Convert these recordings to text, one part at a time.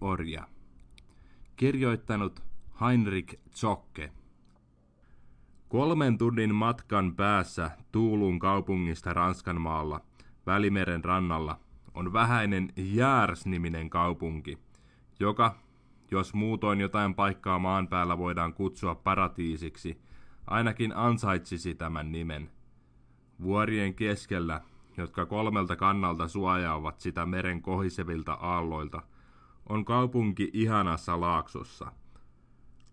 Orja. Kirjoittanut Heinrich Zocke. Kolmen tunnin matkan päässä Tuulun kaupungista Ranskanmaalla, Välimeren rannalla, on vähäinen Jäärs-niminen kaupunki, joka, jos muutoin jotain paikkaa maan päällä voidaan kutsua paratiisiksi, ainakin ansaitsisi tämän nimen. Vuorien keskellä, jotka kolmelta kannalta suojaavat sitä meren kohisevilta aalloilta – on kaupunki ihanassa laaksossa.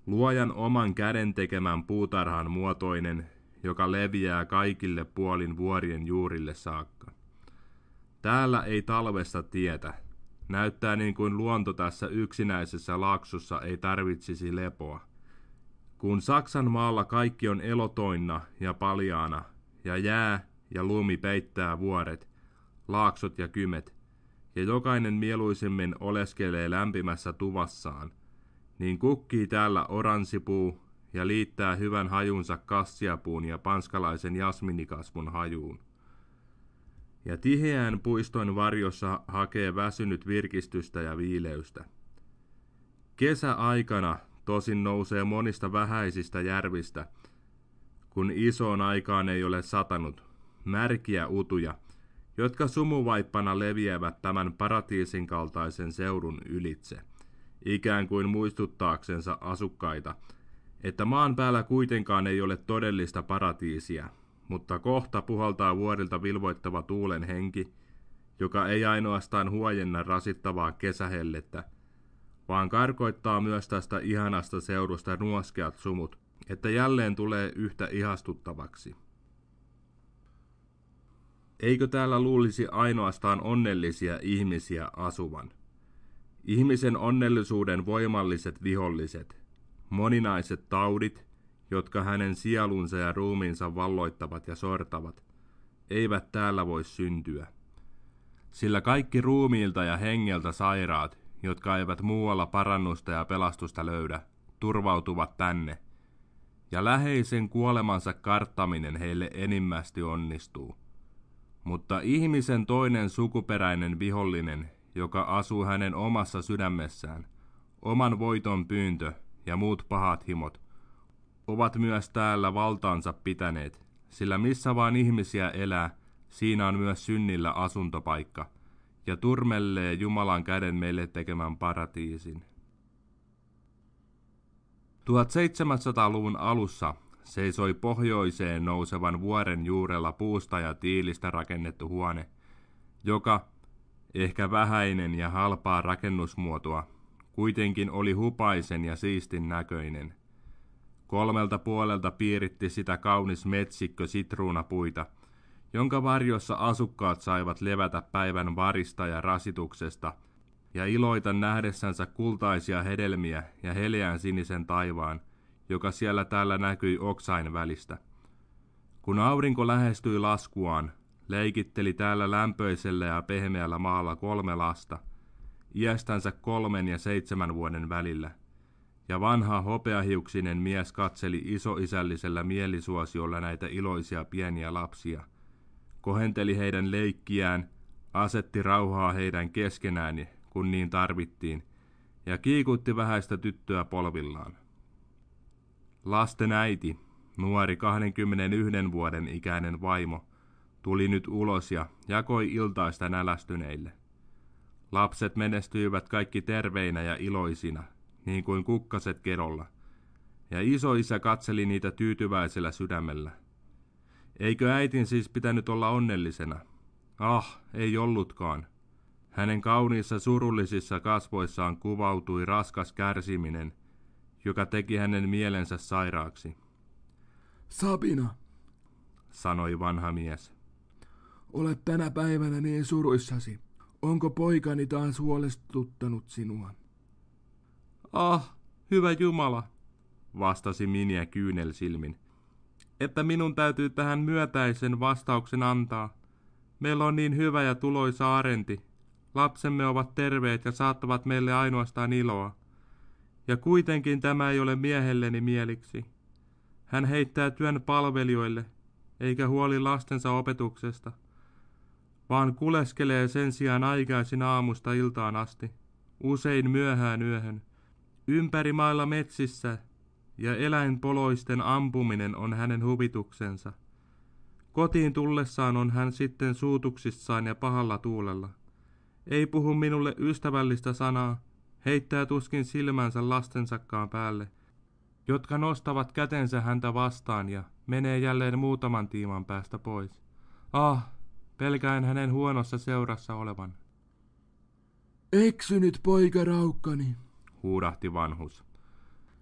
Luojan oman käden tekemän puutarhan muotoinen, joka leviää kaikille puolin vuorien juurille saakka. Täällä ei talvesta tietä. Näyttää niin kuin luonto tässä yksinäisessä laaksossa ei tarvitsisi lepoa. Kun Saksan maalla kaikki on elotoinna ja paljaana, ja jää ja lumi peittää vuoret, laaksot ja kymet – ja jokainen mieluisemmin oleskelee lämpimässä tuvassaan, niin kukkii täällä oranssipuu ja liittää hyvän hajunsa kassiapuun ja panskalaisen jasminikasvun hajuun. Ja tiheään puiston varjossa hakee väsynyt virkistystä ja viileystä. Kesäaikana tosin nousee monista vähäisistä järvistä, kun isoon aikaan ei ole satanut, märkiä utuja – jotka sumuvaippana leviävät tämän paratiisin kaltaisen seudun ylitse, ikään kuin muistuttaaksensa asukkaita, että maan päällä kuitenkaan ei ole todellista paratiisia, mutta kohta puhaltaa vuorilta vilvoittava tuulen henki, joka ei ainoastaan huojenna rasittavaa kesähellettä, vaan karkoittaa myös tästä ihanasta seudusta nuoskeat sumut, että jälleen tulee yhtä ihastuttavaksi eikö täällä luulisi ainoastaan onnellisia ihmisiä asuvan? Ihmisen onnellisuuden voimalliset viholliset, moninaiset taudit, jotka hänen sielunsa ja ruumiinsa valloittavat ja sortavat, eivät täällä voi syntyä. Sillä kaikki ruumiilta ja hengeltä sairaat, jotka eivät muualla parannusta ja pelastusta löydä, turvautuvat tänne – ja läheisen kuolemansa karttaminen heille enimmästi onnistuu. Mutta ihmisen toinen sukuperäinen vihollinen, joka asuu hänen omassa sydämessään, oman voiton pyyntö ja muut pahat himot, ovat myös täällä valtaansa pitäneet, sillä missä vaan ihmisiä elää, siinä on myös synnillä asuntopaikka, ja turmellee Jumalan käden meille tekemän paratiisin. 1700-luvun alussa seisoi pohjoiseen nousevan vuoren juurella puusta ja tiilistä rakennettu huone, joka, ehkä vähäinen ja halpaa rakennusmuotoa, kuitenkin oli hupaisen ja siistin näköinen. Kolmelta puolelta piiritti sitä kaunis metsikkö sitruunapuita, jonka varjossa asukkaat saivat levätä päivän varista ja rasituksesta – ja iloita nähdessänsä kultaisia hedelmiä ja heleän sinisen taivaan – joka siellä täällä näkyi oksain välistä. Kun aurinko lähestyi laskuaan, leikitteli täällä lämpöisellä ja pehmeällä maalla kolme lasta, iästänsä kolmen ja seitsemän vuoden välillä, ja vanha hopeahiuksinen mies katseli isoisällisellä mielisuosiolla näitä iloisia pieniä lapsia, kohenteli heidän leikkiään, asetti rauhaa heidän keskenään, kun niin tarvittiin, ja kiikutti vähäistä tyttöä polvillaan. Lasten äiti, nuori 21 vuoden ikäinen vaimo, tuli nyt ulos ja jakoi iltaista nälästyneille. Lapset menestyivät kaikki terveinä ja iloisina, niin kuin kukkaset kerolla, Ja isoisä katseli niitä tyytyväisellä sydämellä. Eikö äitin siis pitänyt olla onnellisena? Ah, ei ollutkaan. Hänen kauniissa surullisissa kasvoissaan kuvautui raskas kärsiminen – joka teki hänen mielensä sairaaksi. Sabina, sanoi vanha mies. Olet tänä päivänä niin suruissasi. Onko poikani taas huolestuttanut sinua? Ah, hyvä Jumala, vastasi Minja kyynel silmin. Että minun täytyy tähän myötäisen vastauksen antaa. Meillä on niin hyvä ja tuloisa arenti. Lapsemme ovat terveet ja saattavat meille ainoastaan iloa. Ja kuitenkin tämä ei ole miehelleni mieliksi. Hän heittää työn palvelijoille, eikä huoli lastensa opetuksesta, vaan kuleskelee sen sijaan aikaisin aamusta iltaan asti, usein myöhään yöhön, ympäri mailla metsissä, ja eläinpoloisten ampuminen on hänen huvituksensa. Kotiin tullessaan on hän sitten suutuksissaan ja pahalla tuulella. Ei puhu minulle ystävällistä sanaa, heittää tuskin silmänsä lastensakkaan päälle, jotka nostavat kätensä häntä vastaan ja menee jälleen muutaman tiiman päästä pois. Ah, pelkään hänen huonossa seurassa olevan. Eksynyt poika raukkani, huudahti vanhus.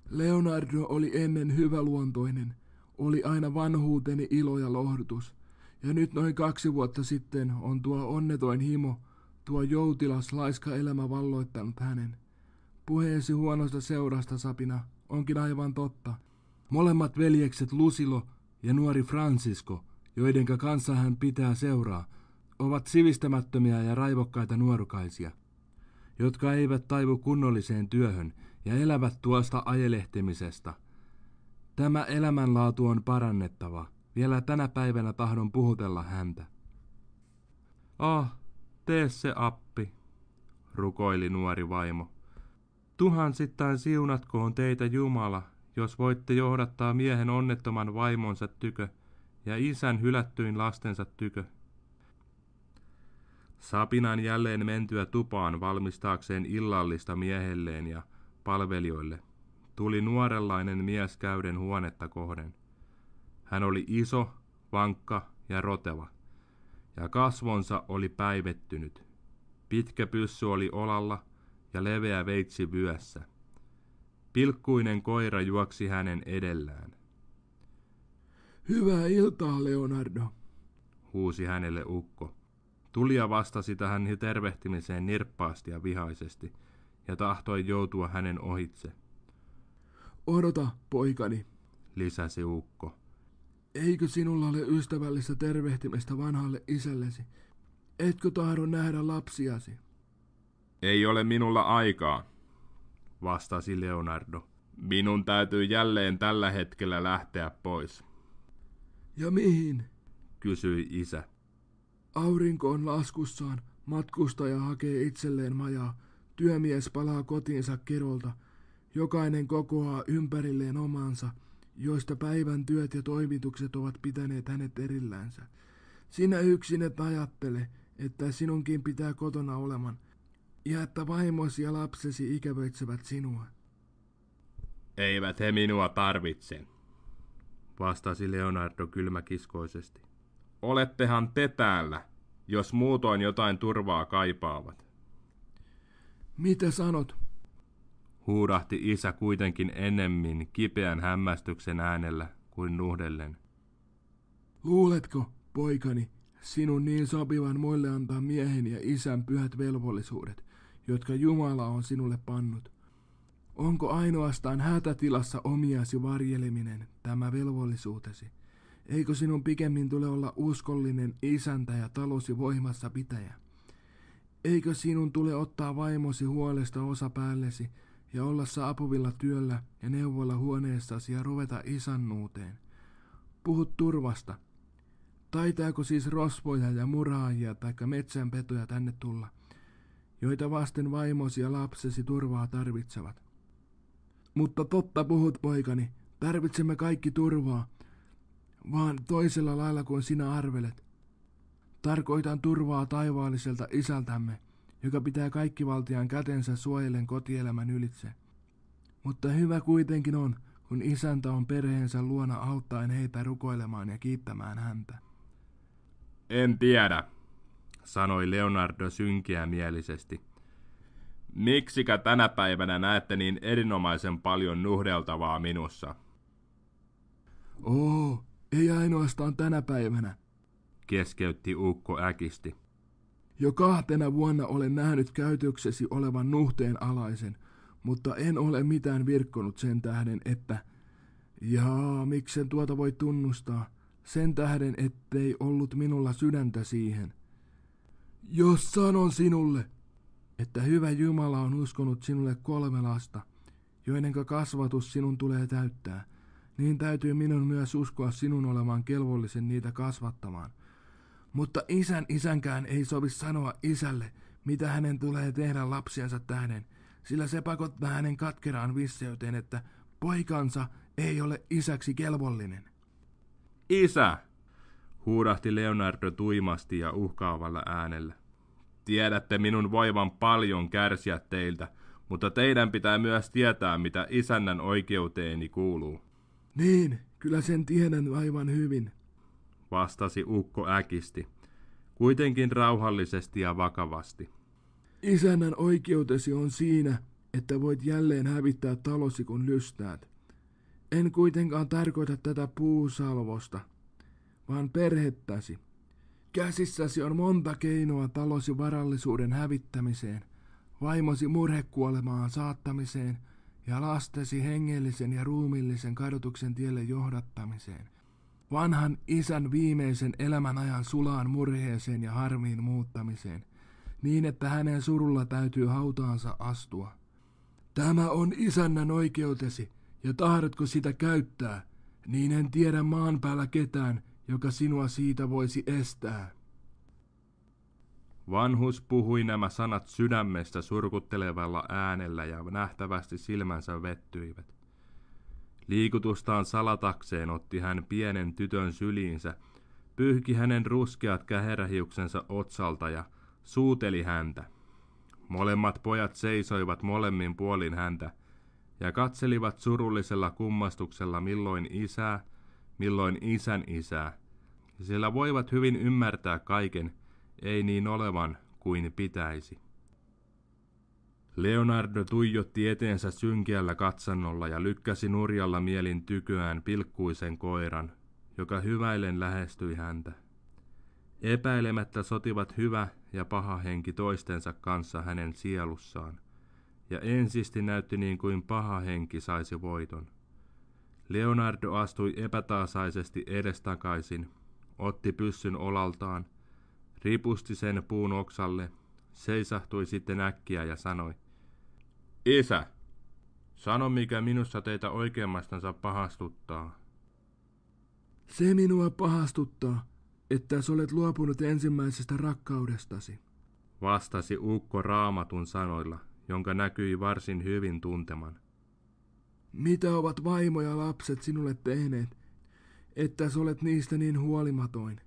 Leonardo oli ennen hyväluontoinen, oli aina vanhuuteni ilo ja lohdutus. Ja nyt noin kaksi vuotta sitten on tuo onnetoin himo, tuo joutilas laiska elämä valloittanut hänen – Puheesi huonosta seurasta, Sapina, onkin aivan totta. Molemmat veljekset Lusilo ja nuori Francisco, joiden kanssa hän pitää seuraa, ovat sivistämättömiä ja raivokkaita nuorukaisia, jotka eivät taivu kunnolliseen työhön ja elävät tuosta ajelehtimisesta. Tämä elämänlaatu on parannettava. Vielä tänä päivänä tahdon puhutella häntä. Ah, tee se appi, rukoili nuori vaimo. Tuhansittain siunatkoon teitä Jumala, jos voitte johdattaa miehen onnettoman vaimonsa tykö ja isän hylättyin lastensa tykö. Sapinan jälleen mentyä tupaan valmistaakseen illallista miehelleen ja palvelijoille, tuli nuorellainen mies käyden huonetta kohden. Hän oli iso, vankka ja roteva, ja kasvonsa oli päivettynyt. Pitkä pyssy oli olalla – ja leveä veitsi vyössä. Pilkkuinen koira juoksi hänen edellään. Hyvää iltaa, Leonardo, huusi hänelle ukko. Tulija vastasi tähän tervehtimiseen nirppaasti ja vihaisesti ja tahtoi joutua hänen ohitse. Odota, poikani, lisäsi ukko. Eikö sinulla ole ystävällistä tervehtimistä vanhalle isällesi? Etkö tahdo nähdä lapsiasi? Ei ole minulla aikaa, vastasi Leonardo. Minun täytyy jälleen tällä hetkellä lähteä pois. Ja mihin? kysyi isä. Aurinko on laskussaan. Matkustaja hakee itselleen majaa. Työmies palaa kotiinsa kerolta. Jokainen kokoaa ympärilleen omansa, joista päivän työt ja toimitukset ovat pitäneet hänet erilläänsä. Sinä yksin et ajattele, että sinunkin pitää kotona oleman – ja että vaimosi ja lapsesi ikävöitsevät sinua. Eivät he minua tarvitse, vastasi Leonardo kylmäkiskoisesti. Olettehan te täällä, jos muutoin jotain turvaa kaipaavat. Mitä sanot? Huudahti isä kuitenkin ennemmin kipeän hämmästyksen äänellä kuin nuhdellen. Luuletko, poikani, sinun niin sopivan muille antaa miehen ja isän pyhät velvollisuudet, jotka Jumala on sinulle pannut. Onko ainoastaan hätätilassa omiasi varjeleminen tämä velvollisuutesi? Eikö sinun pikemmin tule olla uskollinen isäntä ja talosi voimassa pitäjä? Eikö sinun tule ottaa vaimosi huolesta osa päällesi ja olla saapuvilla työllä ja neuvolla huoneessasi ja ruveta isannuuteen? Puhut turvasta. Taitaako siis rosvoja ja muraajia tai metsänpetoja tänne tulla? joita vasten vaimosi ja lapsesi turvaa tarvitsevat. Mutta totta puhut, poikani, tarvitsemme kaikki turvaa, vaan toisella lailla kuin sinä arvelet. Tarkoitan turvaa taivaalliselta isältämme, joka pitää kaikki valtiaan kätensä suojellen kotielämän ylitse. Mutta hyvä kuitenkin on, kun isäntä on perheensä luona auttaen heitä rukoilemaan ja kiittämään häntä. En tiedä, sanoi Leonardo synkeämielisesti. Miksikä tänä päivänä näette niin erinomaisen paljon nuhdeltavaa minussa? Oo, ei ainoastaan tänä päivänä, keskeytti Ukko äkisti. Jo kahtena vuonna olen nähnyt käytöksesi olevan nuhteen alaisen, mutta en ole mitään virkkonut sen tähden, että... Jaa, miksen tuota voi tunnustaa? Sen tähden, ettei ollut minulla sydäntä siihen. Jos sanon sinulle, että hyvä Jumala on uskonut sinulle kolme lasta, joiden kasvatus sinun tulee täyttää, niin täytyy minun myös uskoa sinun olevan kelvollisen niitä kasvattamaan. Mutta isän isänkään ei sovi sanoa isälle, mitä hänen tulee tehdä lapsiansa tähden, sillä se pakottaa hänen katkeraan visseyteen, että poikansa ei ole isäksi kelvollinen. Isä, huudahti Leonardo tuimasti ja uhkaavalla äänellä. Tiedätte minun voivan paljon kärsiä teiltä, mutta teidän pitää myös tietää, mitä isännän oikeuteeni kuuluu. Niin, kyllä sen tiedän aivan hyvin, vastasi ukko äkisti, kuitenkin rauhallisesti ja vakavasti. Isännän oikeutesi on siinä, että voit jälleen hävittää talosi kun lystäät. En kuitenkaan tarkoita tätä puusalvosta – vaan perhettäsi. Käsissäsi on monta keinoa talosi varallisuuden hävittämiseen, vaimosi murhekuolemaan saattamiseen ja lastesi hengellisen ja ruumillisen kadotuksen tielle johdattamiseen. Vanhan isän viimeisen elämänajan sulaan murheeseen ja harmiin muuttamiseen, niin että hänen surulla täytyy hautaansa astua. Tämä on isännän oikeutesi, ja tahdotko sitä käyttää, niin en tiedä maan päällä ketään, joka sinua siitä voisi estää. Vanhus puhui nämä sanat sydämestä surkuttelevalla äänellä ja nähtävästi silmänsä vettyivät. Liikutustaan salatakseen otti hän pienen tytön syliinsä, pyyhki hänen ruskeat käherähiuksensa otsalta ja suuteli häntä. Molemmat pojat seisoivat molemmin puolin häntä ja katselivat surullisella kummastuksella milloin isää, milloin isän isää, sillä voivat hyvin ymmärtää kaiken, ei niin olevan kuin pitäisi. Leonardo tuijotti eteensä synkeällä katsannolla ja lykkäsi nurjalla mielin tyköään pilkkuisen koiran, joka hyväillen lähestyi häntä. Epäilemättä sotivat hyvä ja paha henki toistensa kanssa hänen sielussaan, ja ensisti näytti niin kuin paha henki saisi voiton. Leonardo astui epätasaisesti edestakaisin, otti pyssyn olaltaan, ripusti sen puun oksalle, seisahtui sitten äkkiä ja sanoi, Isä, sano mikä minussa teitä oikeammastansa pahastuttaa. Se minua pahastuttaa, että sä olet luopunut ensimmäisestä rakkaudestasi, vastasi Ukko raamatun sanoilla, jonka näkyi varsin hyvin tunteman. Mitä ovat vaimo ja lapset sinulle tehneet, että sä olet niistä niin huolimatoin?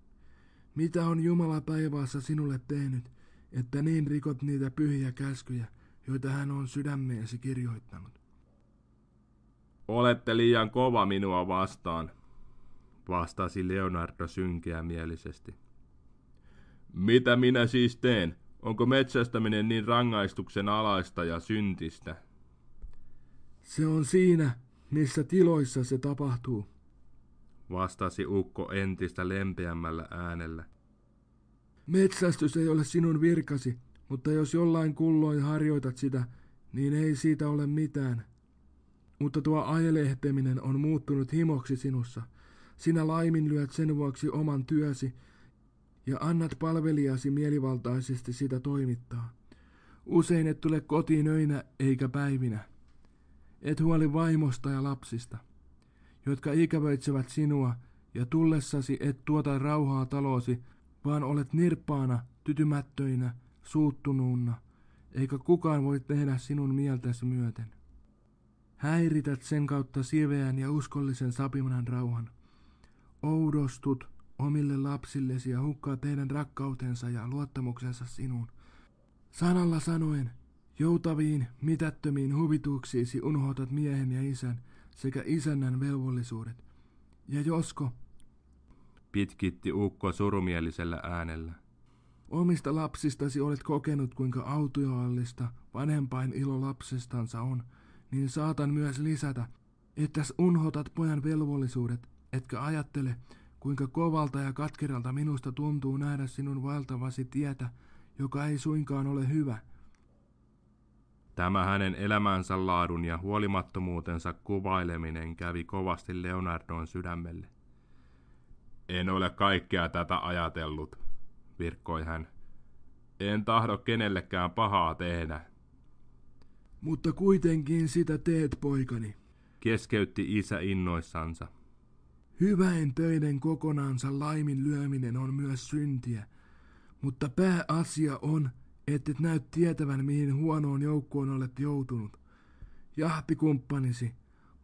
Mitä on Jumala taivaassa sinulle tehnyt, että niin rikot niitä pyhiä käskyjä, joita hän on sydämeesi kirjoittanut? Olette liian kova minua vastaan, vastasi Leonardo synkeämielisesti. Mitä minä siis teen? Onko metsästäminen niin rangaistuksen alaista ja syntistä? Se on siinä, missä tiloissa se tapahtuu, vastasi ukko entistä lempeämmällä äänellä. Metsästys ei ole sinun virkasi, mutta jos jollain kulloin harjoitat sitä, niin ei siitä ole mitään. Mutta tuo ajelehteminen on muuttunut himoksi sinussa. Sinä laiminlyöt sen vuoksi oman työsi ja annat palvelijasi mielivaltaisesti sitä toimittaa. Usein et tule kotiin öinä eikä päivinä et huoli vaimosta ja lapsista, jotka ikävöitsevät sinua, ja tullessasi et tuota rauhaa talosi, vaan olet nirppaana, tytymättöinä, suuttunuunna, eikä kukaan voi tehdä sinun mieltäsi myöten. Häirität sen kautta siveän ja uskollisen sapimanan rauhan. Oudostut omille lapsillesi ja hukkaa teidän rakkautensa ja luottamuksensa sinuun. Sanalla sanoen, Joutaviin, mitättömiin huvituksiisi unohdat miehen ja isän sekä isännän velvollisuudet. Ja josko, pitkitti Ukko surumielisellä äänellä. Omista lapsistasi olet kokenut, kuinka autioallista vanhempain ilo lapsestansa on, niin saatan myös lisätä, että unhotat pojan velvollisuudet, etkä ajattele, kuinka kovalta ja katkeralta minusta tuntuu nähdä sinun valtavasi tietä, joka ei suinkaan ole hyvä – Tämä hänen elämänsä laadun ja huolimattomuutensa kuvaileminen kävi kovasti Leonardon sydämelle. En ole kaikkea tätä ajatellut, virkkoi hän. En tahdo kenellekään pahaa tehdä. Mutta kuitenkin sitä teet, poikani, keskeytti isä innoissansa. Hyväen töiden kokonaansa laiminlyöminen on myös syntiä, mutta pääasia on, et et näy tietävän, mihin huonoon joukkoon olet joutunut. Jahtikumppanisi,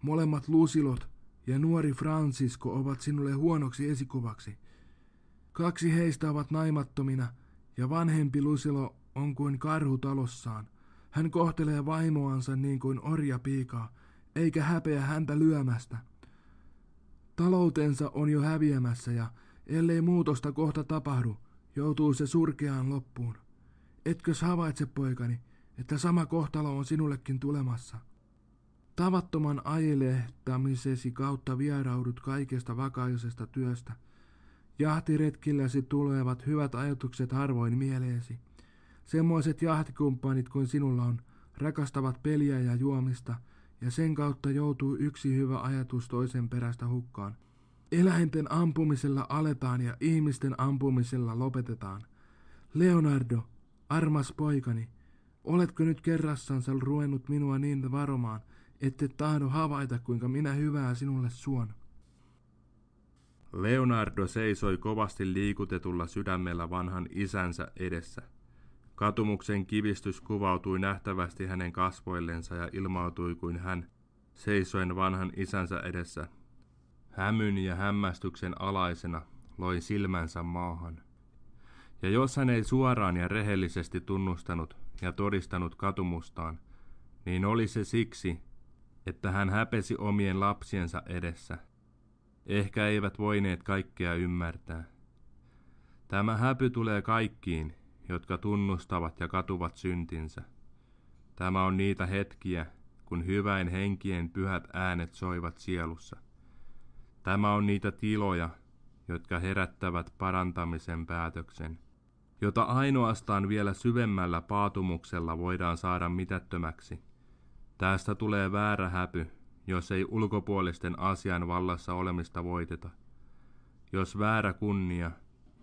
molemmat lusilot ja nuori Francisco ovat sinulle huonoksi esikuvaksi. Kaksi heistä ovat naimattomina, ja vanhempi lusilo on kuin karhu talossaan. Hän kohtelee vaimoansa niin kuin orja piikaa, eikä häpeä häntä lyömästä. Taloutensa on jo häviämässä ja ellei muutosta kohta tapahdu, joutuu se surkeaan loppuun. Etkö havaitse, poikani, että sama kohtalo on sinullekin tulemassa? Tavattoman ajelehtamisesi kautta vieraudut kaikesta vakaisesta työstä. Jahtiretkilläsi tulevat hyvät ajatukset harvoin mieleesi. Semmoiset jahtikumppanit kuin sinulla on rakastavat peliä ja juomista, ja sen kautta joutuu yksi hyvä ajatus toisen perästä hukkaan. Eläinten ampumisella aletaan ja ihmisten ampumisella lopetetaan. Leonardo, Armas poikani, oletko nyt kerrassansa ruennut minua niin varomaan, ette tahdo havaita, kuinka minä hyvää sinulle suon? Leonardo seisoi kovasti liikutetulla sydämellä vanhan isänsä edessä. Katumuksen kivistys kuvautui nähtävästi hänen kasvoillensa ja ilmautui kuin hän, seisoen vanhan isänsä edessä. Hämyn ja hämmästyksen alaisena loi silmänsä maahan. Ja jos hän ei suoraan ja rehellisesti tunnustanut ja todistanut katumustaan, niin oli se siksi, että hän häpesi omien lapsiensa edessä. Ehkä eivät voineet kaikkea ymmärtää. Tämä häpy tulee kaikkiin, jotka tunnustavat ja katuvat syntinsä. Tämä on niitä hetkiä, kun hyväin henkien pyhät äänet soivat sielussa. Tämä on niitä tiloja, jotka herättävät parantamisen päätöksen jota ainoastaan vielä syvemmällä paatumuksella voidaan saada mitättömäksi. Tästä tulee väärä häpy, jos ei ulkopuolisten asian vallassa olemista voiteta. Jos väärä kunnia,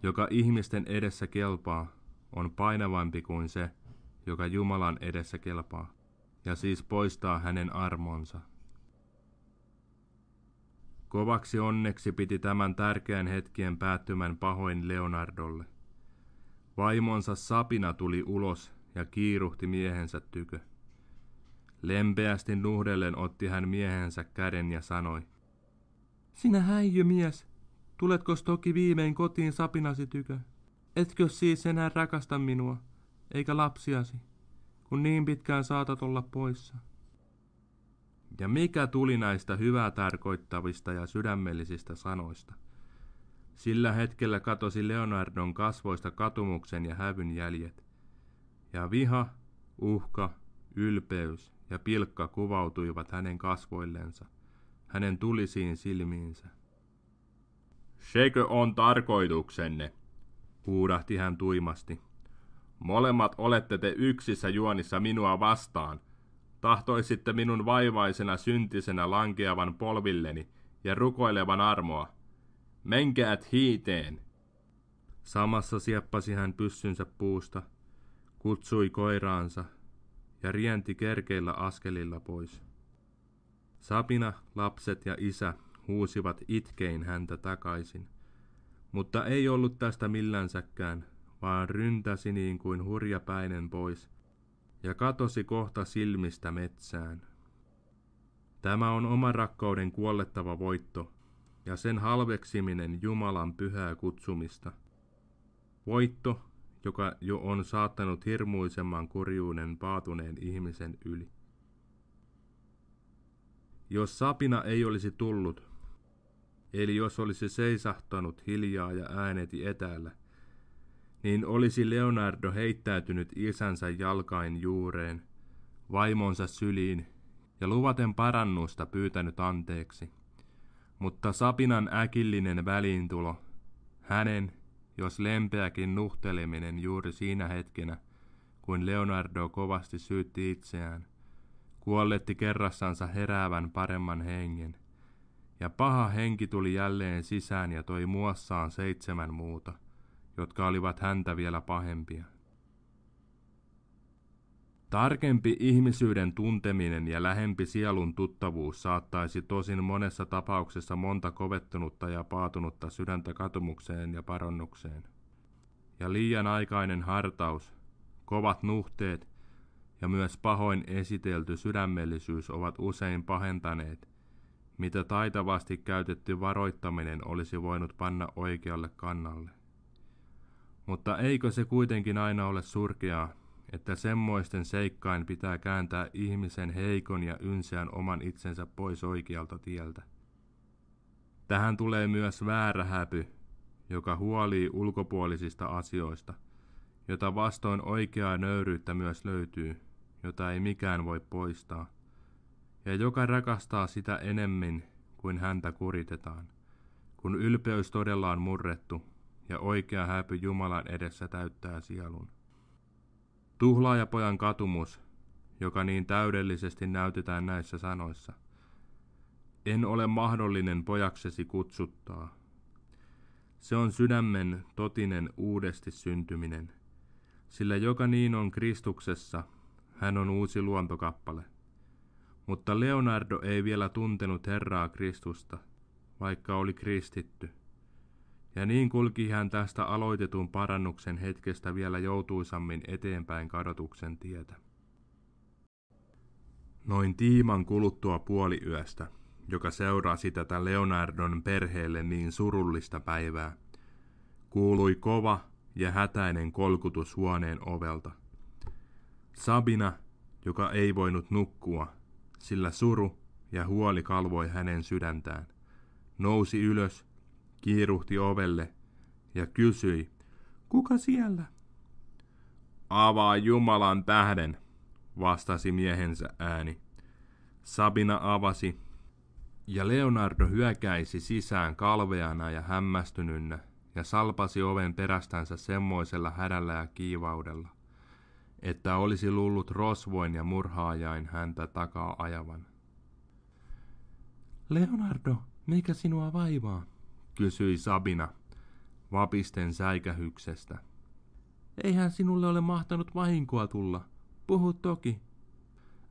joka ihmisten edessä kelpaa, on painavampi kuin se, joka Jumalan edessä kelpaa, ja siis poistaa hänen armonsa. Kovaksi onneksi piti tämän tärkeän hetkien päättymän pahoin Leonardolle. Vaimonsa Sapina tuli ulos ja kiiruhti miehensä tykö. Lempeästi nuhdellen otti hän miehensä käden ja sanoi, Sinä mies, tuletko toki viimein kotiin sapinasi tykö? Etkö siis enää rakasta minua, eikä lapsiasi, kun niin pitkään saatat olla poissa? Ja mikä tuli näistä hyvää tarkoittavista ja sydämellisistä sanoista? Sillä hetkellä katosi Leonardon kasvoista katumuksen ja hävyn jäljet. Ja viha, uhka, ylpeys ja pilkka kuvautuivat hänen kasvoillensa, hänen tulisiin silmiinsä. Sekö on tarkoituksenne? huudahti hän tuimasti. Molemmat olette te yksissä juonissa minua vastaan. Tahtoisitte minun vaivaisena syntisenä lankeavan polvilleni ja rukoilevan armoa. Menkäät hiiteen. Samassa sieppasi hän pyssynsä puusta, kutsui koiraansa ja rienti kerkeillä askelilla pois. Sapina, lapset ja isä huusivat itkein häntä takaisin, mutta ei ollut tästä millänsäkään, vaan ryntäsi niin kuin hurjapäinen pois ja katosi kohta silmistä metsään. Tämä on oma rakkauden kuollettava voitto, ja sen halveksiminen Jumalan pyhää kutsumista. Voitto, joka jo on saattanut hirmuisemman kurjuuden paatuneen ihmisen yli. Jos sapina ei olisi tullut, eli jos olisi seisahtanut hiljaa ja ääneti etäällä, niin olisi Leonardo heittäytynyt isänsä jalkain juureen, vaimonsa syliin ja luvaten parannusta pyytänyt anteeksi. Mutta sapinan äkillinen väliintulo, hänen, jos lempeäkin nuhteleminen juuri siinä hetkenä, kun Leonardo kovasti syytti itseään, kuolletti kerrassansa heräävän paremman hengen, ja paha henki tuli jälleen sisään ja toi muassaan seitsemän muuta, jotka olivat häntä vielä pahempia. Tarkempi ihmisyyden tunteminen ja lähempi sielun tuttavuus saattaisi tosin monessa tapauksessa monta kovettunutta ja paatunutta sydäntä katumukseen ja parannukseen. Ja liian aikainen hartaus, kovat nuhteet ja myös pahoin esitelty sydämellisyys ovat usein pahentaneet, mitä taitavasti käytetty varoittaminen olisi voinut panna oikealle kannalle. Mutta eikö se kuitenkin aina ole surkeaa, että semmoisten seikkain pitää kääntää ihmisen heikon ja ynseän oman itsensä pois oikealta tieltä. Tähän tulee myös väärä häpy, joka huolii ulkopuolisista asioista, jota vastoin oikeaa nöyryyttä myös löytyy, jota ei mikään voi poistaa, ja joka rakastaa sitä enemmän kuin häntä kuritetaan, kun ylpeys todella on murrettu ja oikea häpy Jumalan edessä täyttää sielun. Tuhlaajapojan katumus, joka niin täydellisesti näytetään näissä sanoissa. En ole mahdollinen pojaksesi kutsuttaa. Se on sydämen totinen uudesti syntyminen, sillä joka niin on Kristuksessa, hän on uusi luontokappale. Mutta Leonardo ei vielä tuntenut Herraa Kristusta, vaikka oli kristitty. Ja niin kulki hän tästä aloitetun parannuksen hetkestä vielä joutuisammin eteenpäin kadotuksen tietä. Noin tiiman kuluttua puoliyöstä, joka seurasi tätä Leonardon perheelle niin surullista päivää, kuului kova ja hätäinen kolkutus huoneen ovelta. Sabina, joka ei voinut nukkua, sillä suru ja huoli kalvoi hänen sydäntään, nousi ylös kiiruhti ovelle ja kysyi, kuka siellä? Avaa Jumalan tähden, vastasi miehensä ääni. Sabina avasi, ja Leonardo hyökäisi sisään kalveana ja hämmästynynnä, ja salpasi oven perästänsä semmoisella hädällä ja kiivaudella, että olisi lullut rosvoin ja murhaajain häntä takaa ajavan. Leonardo, mikä sinua vaivaa? kysyi Sabina vapisten säikähyksestä. Eihän sinulle ole mahtanut vahinkoa tulla. Puhu toki.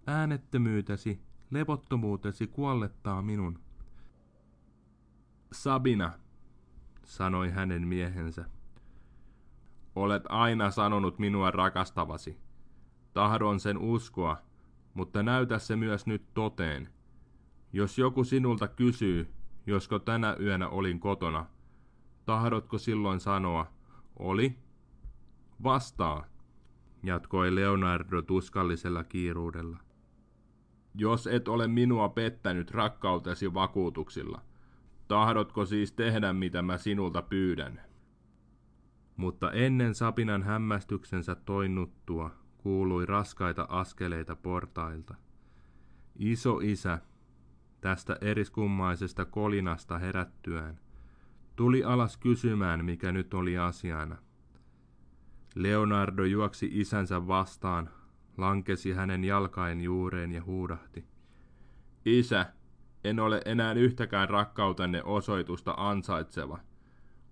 Äänettömyytesi, levottomuutesi kuollettaa minun. Sabina, sanoi hänen miehensä. Olet aina sanonut minua rakastavasi. Tahdon sen uskoa, mutta näytä se myös nyt toteen. Jos joku sinulta kysyy, josko tänä yönä olin kotona. Tahdotko silloin sanoa, oli? Vastaa, jatkoi Leonardo tuskallisella kiiruudella. Jos et ole minua pettänyt rakkautesi vakuutuksilla, tahdotko siis tehdä mitä mä sinulta pyydän? Mutta ennen Sapinan hämmästyksensä toinnuttua kuului raskaita askeleita portailta. Iso isä tästä eriskummaisesta kolinasta herättyään. Tuli alas kysymään, mikä nyt oli asiana. Leonardo juoksi isänsä vastaan, lankesi hänen jalkain juureen ja huudahti. Isä, en ole enää yhtäkään rakkautenne osoitusta ansaitseva.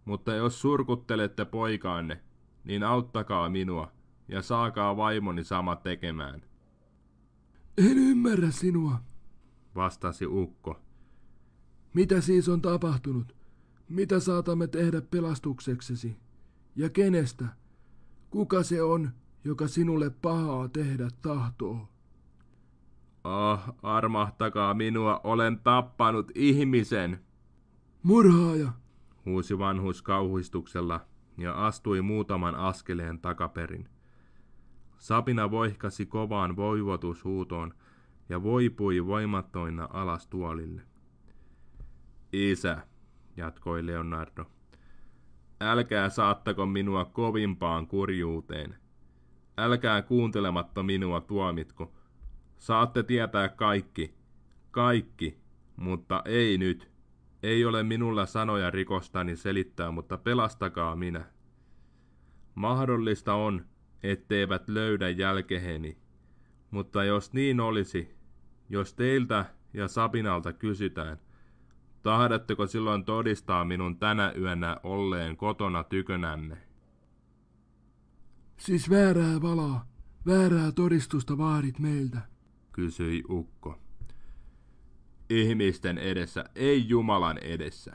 Mutta jos surkuttelette poikaanne, niin auttakaa minua ja saakaa vaimoni sama tekemään. En ymmärrä sinua, vastasi ukko. Mitä siis on tapahtunut? Mitä saatamme tehdä pelastukseksesi? Ja kenestä? Kuka se on, joka sinulle pahaa tehdä tahtoo? Ah, armahtakaa minua, olen tappanut ihmisen. Murhaaja, huusi vanhus kauhistuksella ja astui muutaman askeleen takaperin. Sapina voihkasi kovaan voivotushuutoon ja voipui voimattoina alas tuolille. Isä, jatkoi Leonardo, älkää saattako minua kovimpaan kurjuuteen. Älkää kuuntelematta minua tuomitko. Saatte tietää kaikki, kaikki, mutta ei nyt. Ei ole minulla sanoja rikostani selittää, mutta pelastakaa minä. Mahdollista on, etteivät löydä jälkeheni mutta jos niin olisi, jos teiltä ja Sabinalta kysytään, tahdatteko silloin todistaa minun tänä yönä olleen kotona tykönänne? Siis väärää valaa, väärää todistusta vaadit meiltä, kysyi Ukko. Ihmisten edessä, ei Jumalan edessä,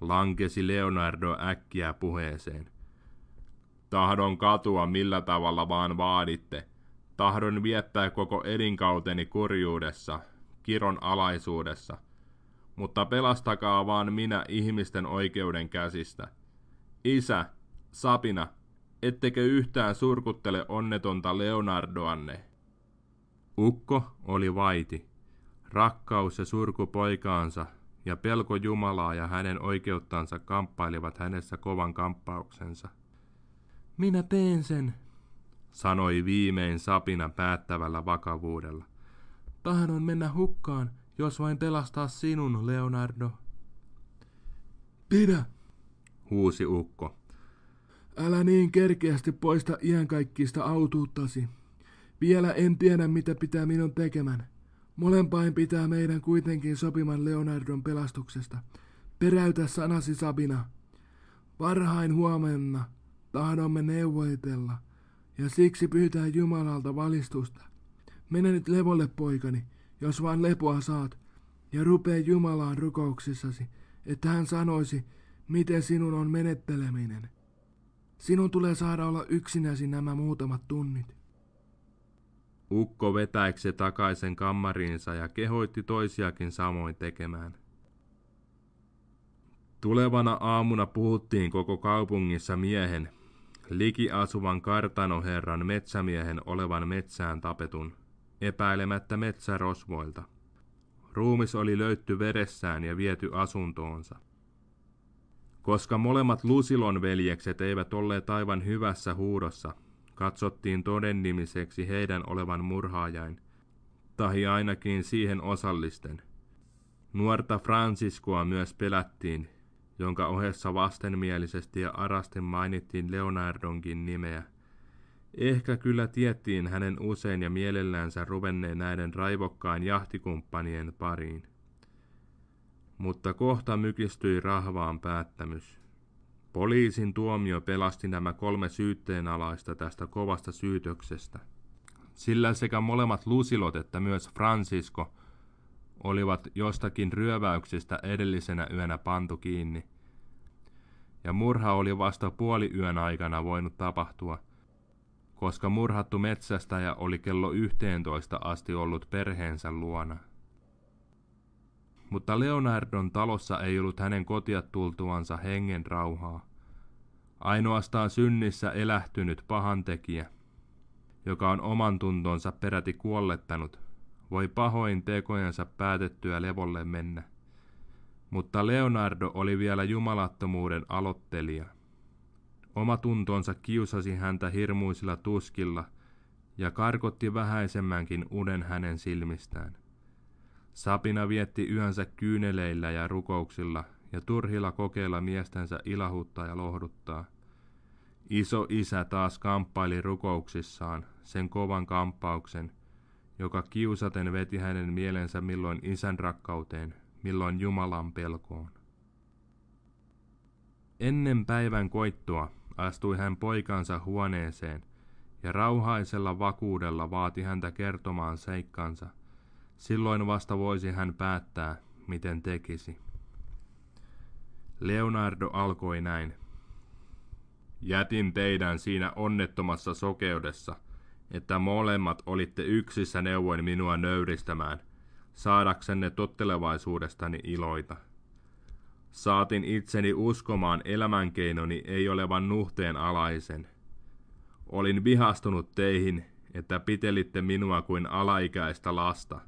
lankesi Leonardo äkkiä puheeseen. Tahdon katua millä tavalla vaan vaaditte, Tahdon viettää koko elinkauteni kurjuudessa, kiron alaisuudessa, mutta pelastakaa vaan minä ihmisten oikeuden käsistä. Isä, Sapina, ettekö yhtään surkuttele onnetonta Leonardoanne? Ukko oli vaiti. Rakkaus ja surku poikaansa ja pelko Jumalaa ja hänen oikeuttansa kamppailivat hänessä kovan kamppauksensa. Minä teen sen, sanoi viimein Sapina päättävällä vakavuudella. Tahdon mennä hukkaan, jos vain pelastaa sinun, Leonardo. Pidä, huusi ukko. Älä niin kerkeästi poista iänkaikkista autuuttasi. Vielä en tiedä, mitä pitää minun tekemän. Molempain pitää meidän kuitenkin sopiman Leonardon pelastuksesta. Peräytä sanasi Sabina. Varhain huomenna tahdomme neuvoitella – ja siksi pyytää Jumalalta valistusta. Mene nyt levolle, poikani, jos vaan lepoa saat, ja rupee Jumalaan rukouksissasi, että hän sanoisi, miten sinun on menetteleminen. Sinun tulee saada olla yksinäsi nämä muutamat tunnit. Ukko vetäikse takaisin kammariinsa ja kehoitti toisiakin samoin tekemään. Tulevana aamuna puhuttiin koko kaupungissa miehen, liki asuvan kartanoherran metsämiehen olevan metsään tapetun, epäilemättä metsärosvoilta. Ruumis oli löytty veressään ja viety asuntoonsa. Koska molemmat Lusilon veljekset eivät olleet aivan hyvässä huudossa, katsottiin todennimiseksi heidän olevan murhaajain, tahi ainakin siihen osallisten. Nuorta Fransiskoa myös pelättiin jonka ohessa vastenmielisesti ja arasti mainittiin Leonardonkin nimeä. Ehkä kyllä tiettiin hänen usein ja mielelläänsä ruvenneen näiden raivokkaan jahtikumppanien pariin. Mutta kohta mykistyi rahvaan päättämys. Poliisin tuomio pelasti nämä kolme syytteenalaista tästä kovasta syytöksestä. Sillä sekä molemmat lusilot että myös Francisco – olivat jostakin ryöväyksistä edellisenä yönä pantu kiinni. Ja murha oli vasta puoli yön aikana voinut tapahtua, koska murhattu metsästäjä oli kello 11 asti ollut perheensä luona. Mutta Leonardon talossa ei ollut hänen kotiat tultuansa hengen rauhaa. Ainoastaan synnissä elähtynyt pahantekijä, joka on oman tuntonsa peräti kuollettanut – voi pahoin tekojensa päätettyä levolle mennä. Mutta Leonardo oli vielä jumalattomuuden aloittelija. Oma tuntonsa kiusasi häntä hirmuisilla tuskilla ja karkotti vähäisemmänkin unen hänen silmistään. Sapina vietti yönsä kyyneleillä ja rukouksilla ja turhilla kokeilla miestänsä ilahuttaa ja lohduttaa. Iso isä taas kamppaili rukouksissaan sen kovan kamppauksen – joka kiusaten veti hänen mielensä milloin isän rakkauteen, milloin Jumalan pelkoon. Ennen päivän koittoa astui hän poikansa huoneeseen ja rauhaisella vakuudella vaati häntä kertomaan seikkansa. Silloin vasta voisi hän päättää, miten tekisi. Leonardo alkoi näin. Jätin teidän siinä onnettomassa sokeudessa – että molemmat olitte yksissä neuvoin minua nöyristämään, saadaksenne tottelevaisuudestani iloita. Saatin itseni uskomaan elämänkeinoni ei olevan nuhteen alaisen. Olin vihastunut teihin, että pitelitte minua kuin alaikäistä lasta.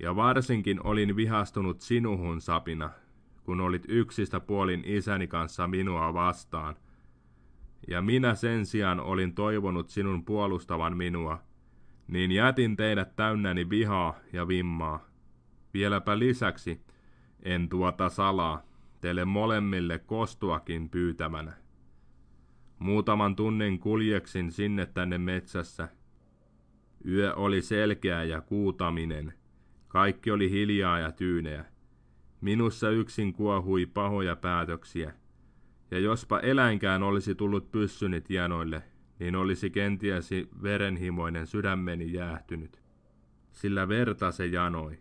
Ja varsinkin olin vihastunut sinuhun, Sapina, kun olit yksistä puolin isäni kanssa minua vastaan – ja minä sen sijaan olin toivonut sinun puolustavan minua, niin jätin teidät täynnäni vihaa ja vimmaa. Vieläpä lisäksi en tuota salaa teille molemmille kostuakin pyytämänä. Muutaman tunnin kuljeksin sinne tänne metsässä. Yö oli selkeä ja kuutaminen. Kaikki oli hiljaa ja tyyneä. Minussa yksin kuohui pahoja päätöksiä – ja jospa eläinkään olisi tullut pyssynit janoille, niin olisi kenties verenhimoinen sydämeni jäähtynyt, sillä verta se janoi.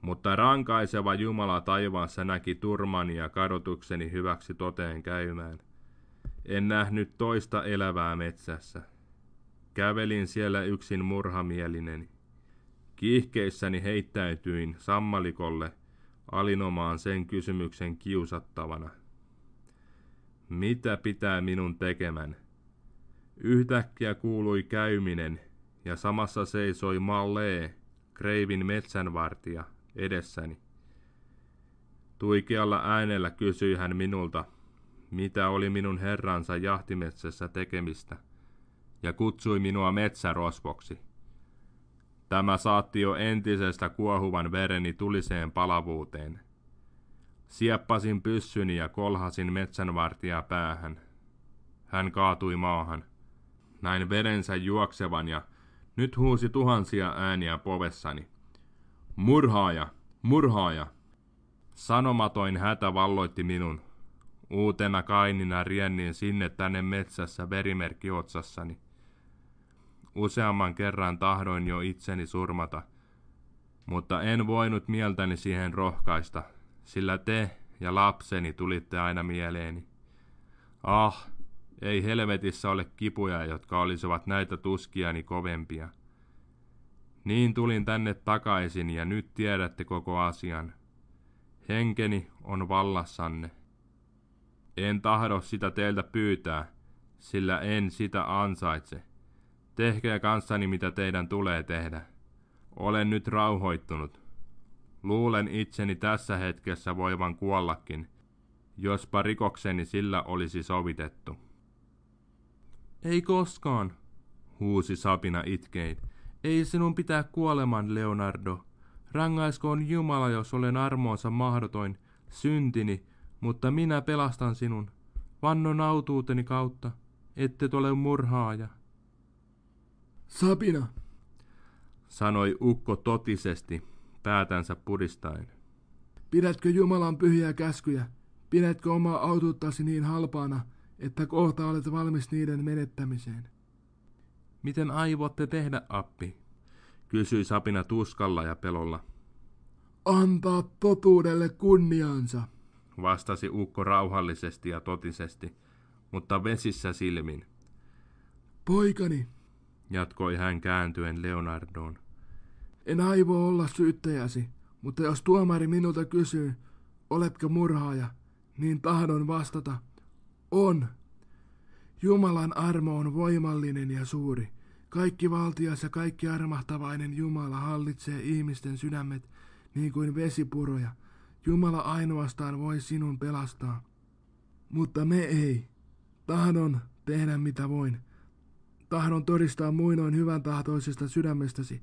Mutta rankaiseva Jumala taivaassa näki turmani ja kadotukseni hyväksi toteen käymään. En nähnyt toista elävää metsässä. Kävelin siellä yksin murhamielineni. Kiihkeissäni heittäytyin sammalikolle alinomaan sen kysymyksen kiusattavana – mitä pitää minun tekemän. Yhtäkkiä kuului käyminen, ja samassa seisoi Mallee, Kreivin metsänvartija, edessäni. Tuikealla äänellä kysyi hän minulta, mitä oli minun herransa jahtimetsässä tekemistä, ja kutsui minua metsärosvoksi. Tämä saatti jo entisestä kuohuvan vereni tuliseen palavuuteen – Sieppasin pyssyni ja kolhasin metsänvartijaa päähän. Hän kaatui maahan. Näin verensä juoksevan ja nyt huusi tuhansia ääniä povessani. Murhaaja! Murhaaja! Sanomatoin hätä valloitti minun. Uutena kainina riennin sinne tänne metsässä verimerkki otsassani. Useamman kerran tahdoin jo itseni surmata, mutta en voinut mieltäni siihen rohkaista – sillä te ja lapseni tulitte aina mieleeni. Ah, ei helvetissä ole kipuja, jotka olisivat näitä tuskiani kovempia. Niin tulin tänne takaisin ja nyt tiedätte koko asian. Henkeni on vallassanne. En tahdo sitä teiltä pyytää, sillä en sitä ansaitse. Tehkää kanssani mitä teidän tulee tehdä. Olen nyt rauhoittunut. Luulen itseni tässä hetkessä voivan kuollakin, jospa rikokseni sillä olisi sovitettu. Ei koskaan, huusi Sabina itkein. Ei sinun pitää kuoleman, Leonardo. Rangaiskoon Jumala, jos olen armoonsa mahdotoin, syntini, mutta minä pelastan sinun. Vannon autuuteni kautta, ette ole murhaaja. Sabina, sanoi ukko totisesti, päätänsä pudistaen. Pidätkö Jumalan pyhiä käskyjä? Pidätkö omaa autuuttasi niin halpaana, että kohta olet valmis niiden menettämiseen? Miten aivotte tehdä, appi? kysyi Sapina tuskalla ja pelolla. Antaa totuudelle kunniansa, vastasi Ukko rauhallisesti ja totisesti, mutta vesissä silmin. Poikani, jatkoi hän kääntyen Leonardoon. En aivo olla syyttäjäsi, mutta jos tuomari minulta kysyy, oletko murhaaja, niin tahdon vastata, on. Jumalan armo on voimallinen ja suuri. Kaikki valtias ja kaikki armahtavainen Jumala hallitsee ihmisten sydämet niin kuin vesipuroja. Jumala ainoastaan voi sinun pelastaa. Mutta me ei. Tahdon tehdä mitä voin. Tahdon todistaa muinoin hyvän tahtoisesta sydämestäsi,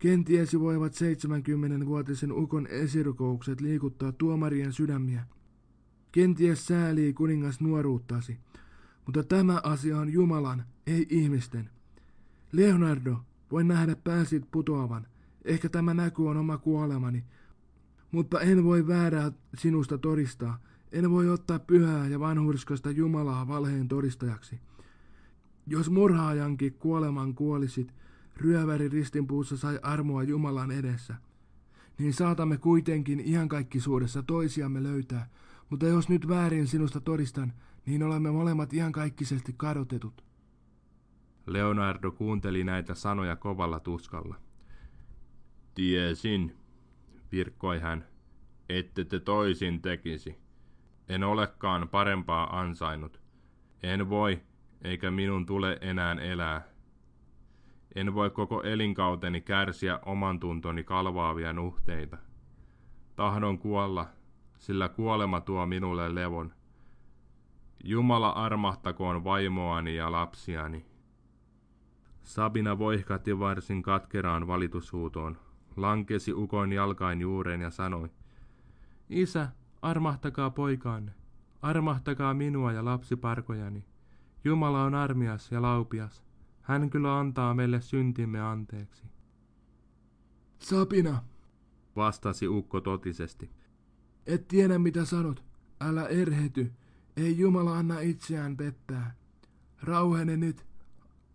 Kenties voivat 70-vuotisen ukon esirukoukset liikuttaa tuomarien sydämiä. Kenties säälii kuningas nuoruuttasi, mutta tämä asia on Jumalan, ei ihmisten. Leonardo, voin nähdä pääsit putoavan. Ehkä tämä näky on oma kuolemani, mutta en voi väärää sinusta todistaa. En voi ottaa pyhää ja vanhurskasta Jumalaa valheen todistajaksi. Jos murhaajankin kuoleman kuolisit, ryöväri ristinpuussa sai armoa Jumalan edessä, niin saatamme kuitenkin ihan suudessa toisiamme löytää, mutta jos nyt väärin sinusta todistan, niin olemme molemmat ihan kaikkisesti kadotetut. Leonardo kuunteli näitä sanoja kovalla tuskalla. Tiesin, virkkoi hän, ette te toisin tekisi. En olekaan parempaa ansainnut. En voi, eikä minun tule enää elää en voi koko elinkauteni kärsiä oman tuntoni kalvaavia nuhteita. Tahdon kuolla, sillä kuolema tuo minulle levon. Jumala armahtakoon vaimoani ja lapsiani. Sabina voihkatti varsin katkeraan valitushuutoon, lankesi ukon jalkain juureen ja sanoi, Isä, armahtakaa poikaanne, armahtakaa minua ja lapsiparkojani. Jumala on armias ja laupias. Hän kyllä antaa meille syntimme anteeksi. Sapina, vastasi ukko totisesti. Et tiedä mitä sanot. Älä erhety. Ei Jumala anna itseään pettää. Rauhene nyt.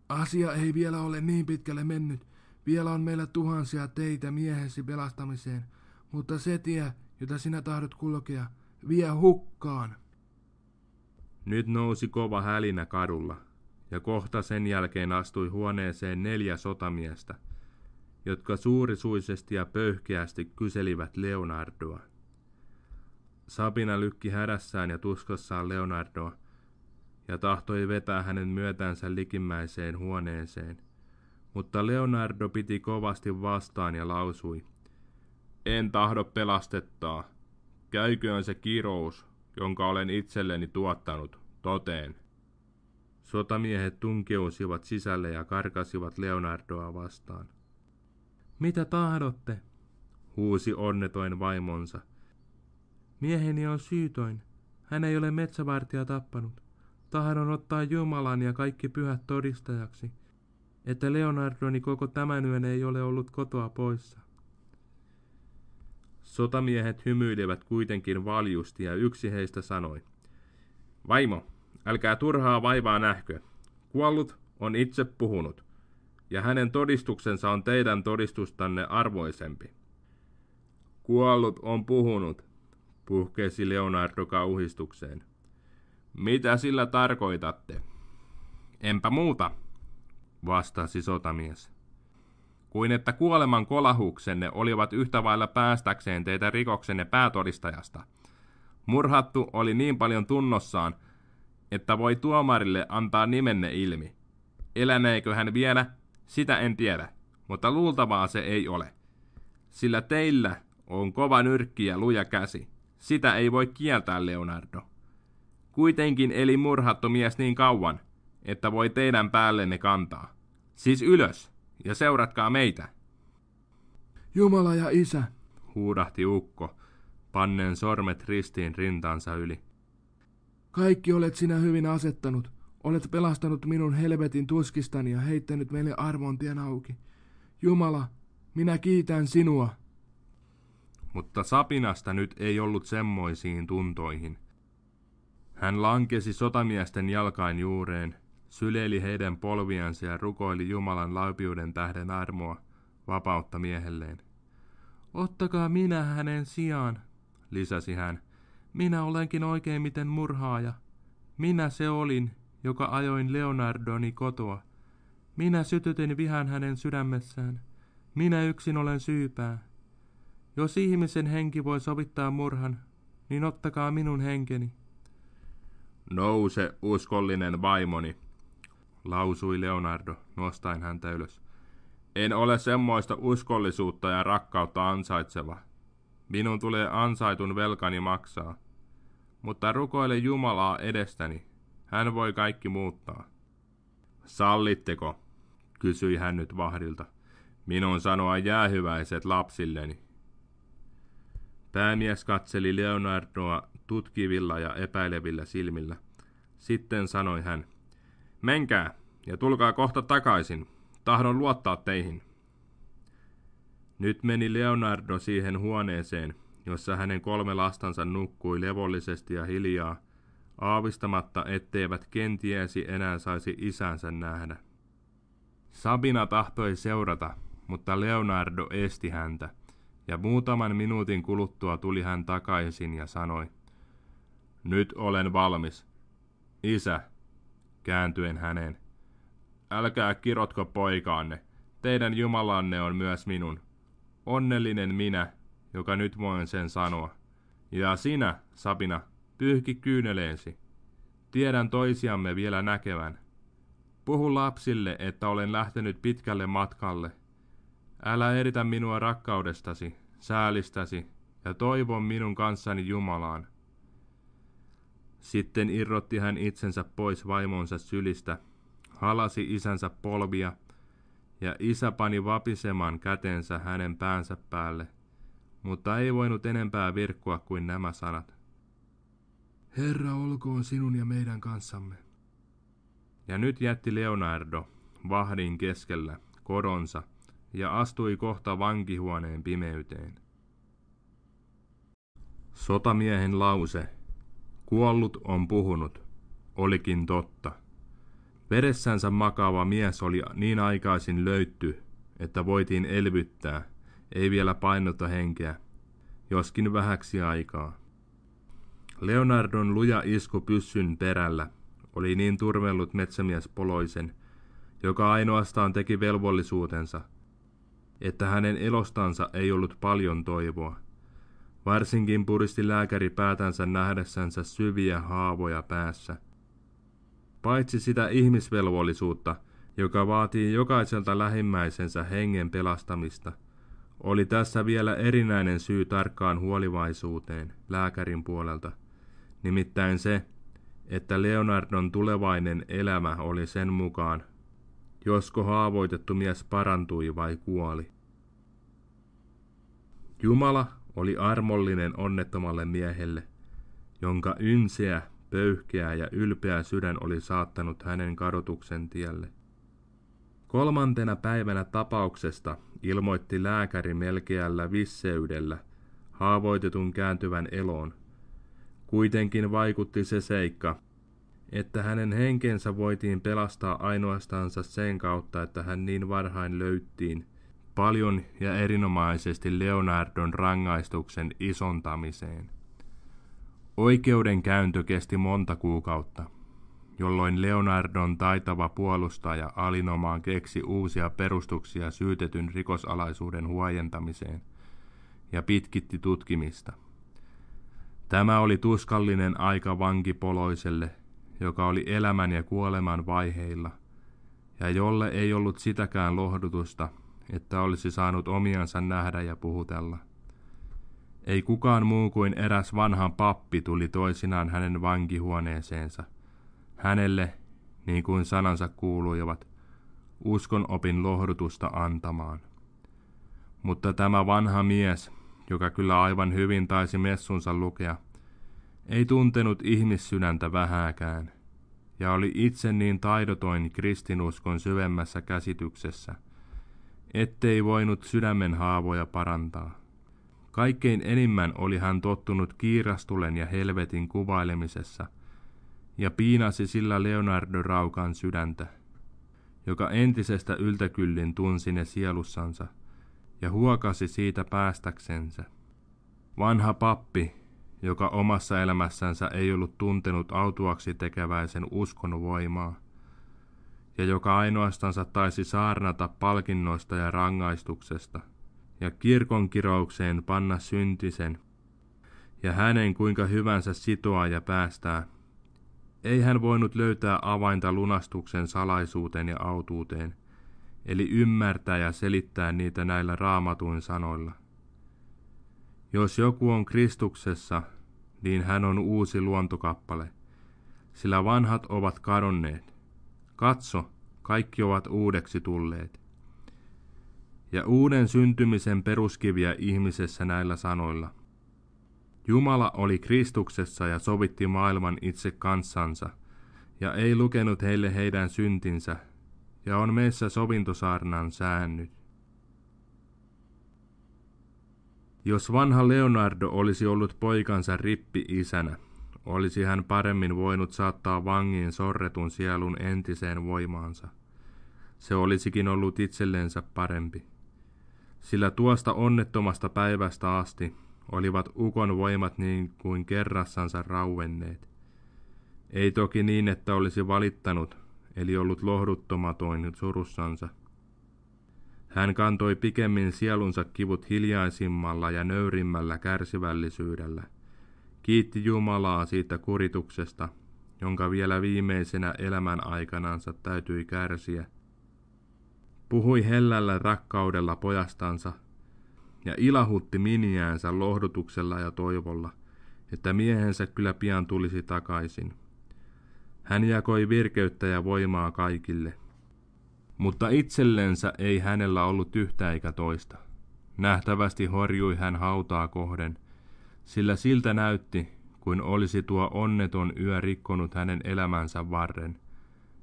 Asia ei vielä ole niin pitkälle mennyt. Vielä on meillä tuhansia teitä miehesi pelastamiseen, mutta se tie, jota sinä tahdot kulkea, vie hukkaan. Nyt nousi kova hälinä kadulla ja kohta sen jälkeen astui huoneeseen neljä sotamiestä, jotka suurisuisesti ja pöyhkeästi kyselivät Leonardoa. Sabina lykki hädässään ja tuskassaan Leonardoa ja tahtoi vetää hänen myötänsä likimmäiseen huoneeseen, mutta Leonardo piti kovasti vastaan ja lausui, En tahdo pelastettaa, käyköön se kirous, jonka olen itselleni tuottanut, toteen. Sotamiehet tunkeusivat sisälle ja karkasivat Leonardoa vastaan. Mitä tahdotte? huusi onnetoin vaimonsa. Mieheni on syytoin. Hän ei ole metsävartija tappanut. Tahdon ottaa Jumalan ja kaikki pyhät todistajaksi, että Leonardoni koko tämän yön ei ole ollut kotoa poissa. Sotamiehet hymyilevät kuitenkin valjusti ja yksi heistä sanoi, Vaimo, Älkää turhaa vaivaa nähkö. Kuollut on itse puhunut, ja hänen todistuksensa on teidän todistustanne arvoisempi. Kuollut on puhunut, puhkesi Leonardo kauhistukseen. Mitä sillä tarkoitatte? Enpä muuta, vastasi sotamies. Kuin että kuoleman kolahuksenne olivat yhtä vailla päästäkseen teitä rikoksenne päätodistajasta. Murhattu oli niin paljon tunnossaan, että voi tuomarille antaa nimenne ilmi. Eläneekö hän vielä? Sitä en tiedä, mutta luultavaa se ei ole. Sillä teillä on kova nyrkki ja luja käsi. Sitä ei voi kieltää, Leonardo. Kuitenkin eli murhattu mies niin kauan, että voi teidän päällenne kantaa. Siis ylös ja seuratkaa meitä. Jumala ja isä, huudahti ukko, pannen sormet ristiin rintansa yli. Kaikki olet sinä hyvin asettanut. Olet pelastanut minun helvetin tuskistani ja heittänyt meille armontien auki. Jumala, minä kiitän sinua. Mutta sapinasta nyt ei ollut semmoisiin tuntoihin. Hän lankesi sotamiesten jalkain juureen, syleili heidän polviansa ja rukoili Jumalan laupiuden tähden armoa, vapautta miehelleen. Ottakaa minä hänen sijaan, lisäsi hän, minä olenkin oikeimmiten murhaaja. Minä se olin, joka ajoin Leonardoni kotoa. Minä sytytin vihan hänen sydämessään. Minä yksin olen syypää. Jos ihmisen henki voi sovittaa murhan, niin ottakaa minun henkeni. Nouse, uskollinen vaimoni, lausui Leonardo nostain häntä ylös. En ole semmoista uskollisuutta ja rakkautta ansaitseva. Minun tulee ansaitun velkani maksaa mutta rukoile Jumalaa edestäni. Hän voi kaikki muuttaa. Sallitteko, kysyi hän nyt vahdilta, minun sanoa jäähyväiset lapsilleni. Päämies katseli Leonardoa tutkivilla ja epäilevillä silmillä. Sitten sanoi hän, menkää ja tulkaa kohta takaisin. Tahdon luottaa teihin. Nyt meni Leonardo siihen huoneeseen, jossa hänen kolme lastansa nukkui levollisesti ja hiljaa, aavistamatta etteivät kentiesi enää saisi isänsä nähdä. Sabina tahtoi seurata, mutta Leonardo esti häntä, ja muutaman minuutin kuluttua tuli hän takaisin ja sanoi, Nyt olen valmis. Isä, kääntyen häneen, älkää kirotko poikaanne, teidän Jumalanne on myös minun. Onnellinen minä, joka nyt voin sen sanoa. Ja sinä, Sabina, pyyhki kyyneleesi. Tiedän toisiamme vielä näkevän. Puhu lapsille, että olen lähtenyt pitkälle matkalle. Älä eritä minua rakkaudestasi, säälistäsi ja toivon minun kanssani Jumalaan. Sitten irrotti hän itsensä pois vaimonsa sylistä, halasi isänsä polvia, ja isä pani vapisemaan kätensä hänen päänsä päälle mutta ei voinut enempää virkkua kuin nämä sanat. Herra olkoon sinun ja meidän kanssamme. Ja nyt jätti Leonardo vahdin keskellä koronsa ja astui kohta vankihuoneen pimeyteen. Sotamiehen lause, kuollut on puhunut, olikin totta. Veressänsä makaava mies oli niin aikaisin löytty, että voitiin elvyttää – ei vielä painota henkeä, joskin vähäksi aikaa. Leonardon luja isku pyssyn perällä oli niin turmellut metsämies Poloisen, joka ainoastaan teki velvollisuutensa, että hänen elostansa ei ollut paljon toivoa. Varsinkin puristi lääkäri päätänsä nähdessänsä syviä haavoja päässä. Paitsi sitä ihmisvelvollisuutta, joka vaatii jokaiselta lähimmäisensä hengen pelastamista – oli tässä vielä erinäinen syy tarkkaan huolivaisuuteen lääkärin puolelta, nimittäin se, että Leonardon tulevainen elämä oli sen mukaan, josko haavoitettu mies parantui vai kuoli. Jumala oli armollinen onnettomalle miehelle, jonka ynsiä, pöyhkeä ja ylpeä sydän oli saattanut hänen kadotuksen tielle. Kolmantena päivänä tapauksesta ilmoitti lääkäri melkeällä visseydellä haavoitetun kääntyvän eloon. Kuitenkin vaikutti se seikka, että hänen henkensä voitiin pelastaa ainoastaan sen kautta, että hän niin varhain löyttiin paljon ja erinomaisesti Leonardon rangaistuksen isontamiseen. Oikeudenkäyntö kesti monta kuukautta jolloin Leonardon taitava puolustaja alinomaan keksi uusia perustuksia syytetyn rikosalaisuuden huojentamiseen ja pitkitti tutkimista. Tämä oli tuskallinen aika vankipoloiselle, joka oli elämän ja kuoleman vaiheilla, ja jolle ei ollut sitäkään lohdutusta, että olisi saanut omiansa nähdä ja puhutella. Ei kukaan muu kuin eräs vanhan pappi tuli toisinaan hänen vankihuoneeseensa – hänelle, niin kuin sanansa kuuluivat, uskon opin lohdutusta antamaan. Mutta tämä vanha mies, joka kyllä aivan hyvin taisi messunsa lukea, ei tuntenut ihmissydäntä vähääkään, ja oli itse niin taidotoin kristinuskon syvemmässä käsityksessä, ettei voinut sydämen haavoja parantaa. Kaikkein enimmän oli hän tottunut kiirastulen ja helvetin kuvailemisessa ja piinasi sillä Leonardo Raukan sydäntä, joka entisestä yltäkyllin tunsi ne sielussansa ja huokasi siitä päästäksensä. Vanha pappi, joka omassa elämässänsä ei ollut tuntenut autuaksi tekeväisen uskon voimaa, ja joka ainoastansa taisi saarnata palkinnoista ja rangaistuksesta, ja kirkon kiroukseen panna syntisen, ja hänen kuinka hyvänsä sitoa ja päästää – ei hän voinut löytää avainta lunastuksen salaisuuteen ja autuuteen, eli ymmärtää ja selittää niitä näillä raamatuin sanoilla. Jos joku on Kristuksessa, niin hän on uusi luontokappale, sillä vanhat ovat kadonneet. Katso, kaikki ovat uudeksi tulleet. Ja uuden syntymisen peruskiviä ihmisessä näillä sanoilla – Jumala oli Kristuksessa ja sovitti maailman itse kansansa, ja ei lukenut heille heidän syntinsä, ja on meissä sovintosaarnan säännyt. Jos vanha Leonardo olisi ollut poikansa rippi-isänä, olisi hän paremmin voinut saattaa vangin sorretun sielun entiseen voimaansa. Se olisikin ollut itsellensä parempi. Sillä tuosta onnettomasta päivästä asti, olivat ukon voimat niin kuin kerrassansa rauenneet. Ei toki niin, että olisi valittanut, eli ollut lohduttomatoin surussansa. Hän kantoi pikemmin sielunsa kivut hiljaisimmalla ja nöyrimmällä kärsivällisyydellä. Kiitti Jumalaa siitä kurituksesta, jonka vielä viimeisenä elämän aikanansa täytyi kärsiä. Puhui hellällä rakkaudella pojastansa – ja ilahutti miniäänsä lohdutuksella ja toivolla, että miehensä kyllä pian tulisi takaisin. Hän jakoi virkeyttä ja voimaa kaikille. Mutta itsellensä ei hänellä ollut yhtä eikä toista. Nähtävästi horjui hän hautaa kohden, sillä siltä näytti, kuin olisi tuo onneton yö rikkonut hänen elämänsä varren,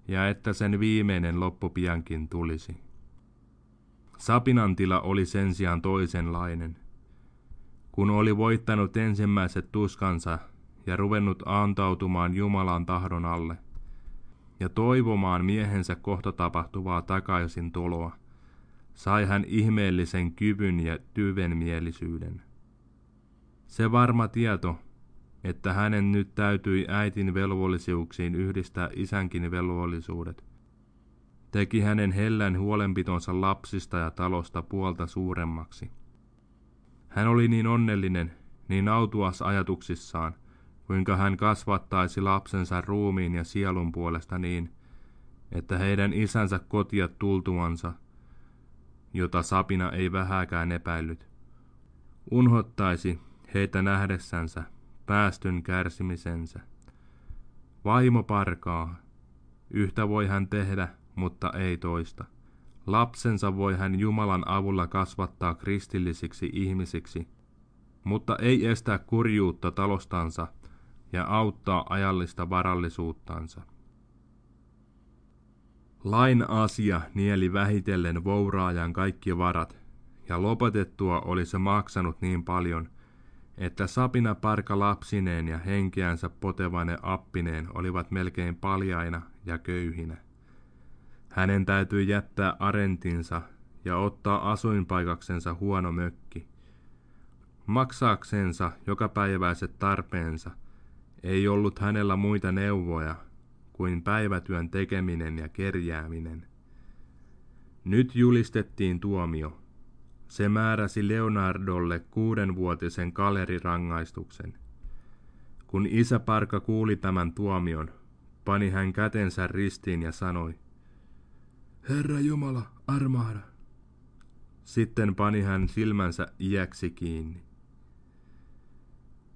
ja että sen viimeinen loppu piankin tulisi. Sapinan tila oli sen sijaan toisenlainen. Kun oli voittanut ensimmäiset tuskansa ja ruvennut antautumaan Jumalan tahdon alle ja toivomaan miehensä kohta tapahtuvaa takaisin tuloa, sai hän ihmeellisen kyvyn ja tyvenmielisyyden. Se varma tieto, että hänen nyt täytyi äitin velvollisuuksiin yhdistää isänkin velvollisuudet – teki hänen hellän huolenpitonsa lapsista ja talosta puolta suuremmaksi. Hän oli niin onnellinen, niin autuas ajatuksissaan, kuinka hän kasvattaisi lapsensa ruumiin ja sielun puolesta niin, että heidän isänsä kotia tultuansa, jota Sapina ei vähäkään epäillyt, unhottaisi heitä nähdessänsä päästyn kärsimisensä. Vaimo parkaa, yhtä voi hän tehdä – mutta ei toista. Lapsensa voi hän Jumalan avulla kasvattaa kristillisiksi ihmisiksi, mutta ei estää kurjuutta talostansa ja auttaa ajallista varallisuuttansa. Lain asia nieli vähitellen vouraajan kaikki varat, ja lopetettua oli se maksanut niin paljon, että sapina parka lapsineen ja henkeänsä potevane appineen olivat melkein paljaina ja köyhinä. Hänen täytyi jättää arentinsa ja ottaa asuinpaikaksensa huono mökki. Maksaaksensa jokapäiväiset tarpeensa ei ollut hänellä muita neuvoja kuin päivätyön tekeminen ja kerjääminen. Nyt julistettiin tuomio. Se määräsi Leonardolle kuudenvuotisen kalerirangaistuksen. Kun Parka kuuli tämän tuomion, pani hän kätensä ristiin ja sanoi – Herra Jumala, armahda. Sitten pani hän silmänsä iäksi kiinni.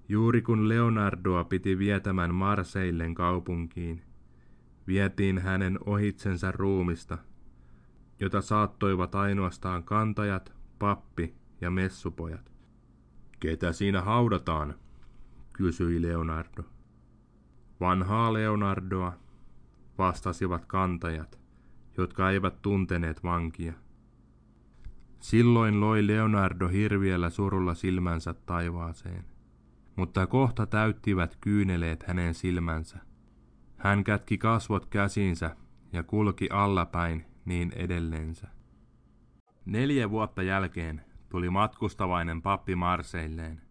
Juuri kun Leonardoa piti vietämään Marseillen kaupunkiin, vietiin hänen ohitsensa ruumista, jota saattoivat ainoastaan kantajat, pappi ja messupojat. Ketä siinä haudataan? kysyi Leonardo. Vanhaa Leonardoa, vastasivat kantajat jotka eivät tunteneet vankia. Silloin loi Leonardo hirviellä surulla silmänsä taivaaseen, mutta kohta täyttivät kyyneleet hänen silmänsä. Hän kätki kasvot käsinsä ja kulki allapäin niin edelleensä. Neljä vuotta jälkeen tuli matkustavainen pappi Marseilleen.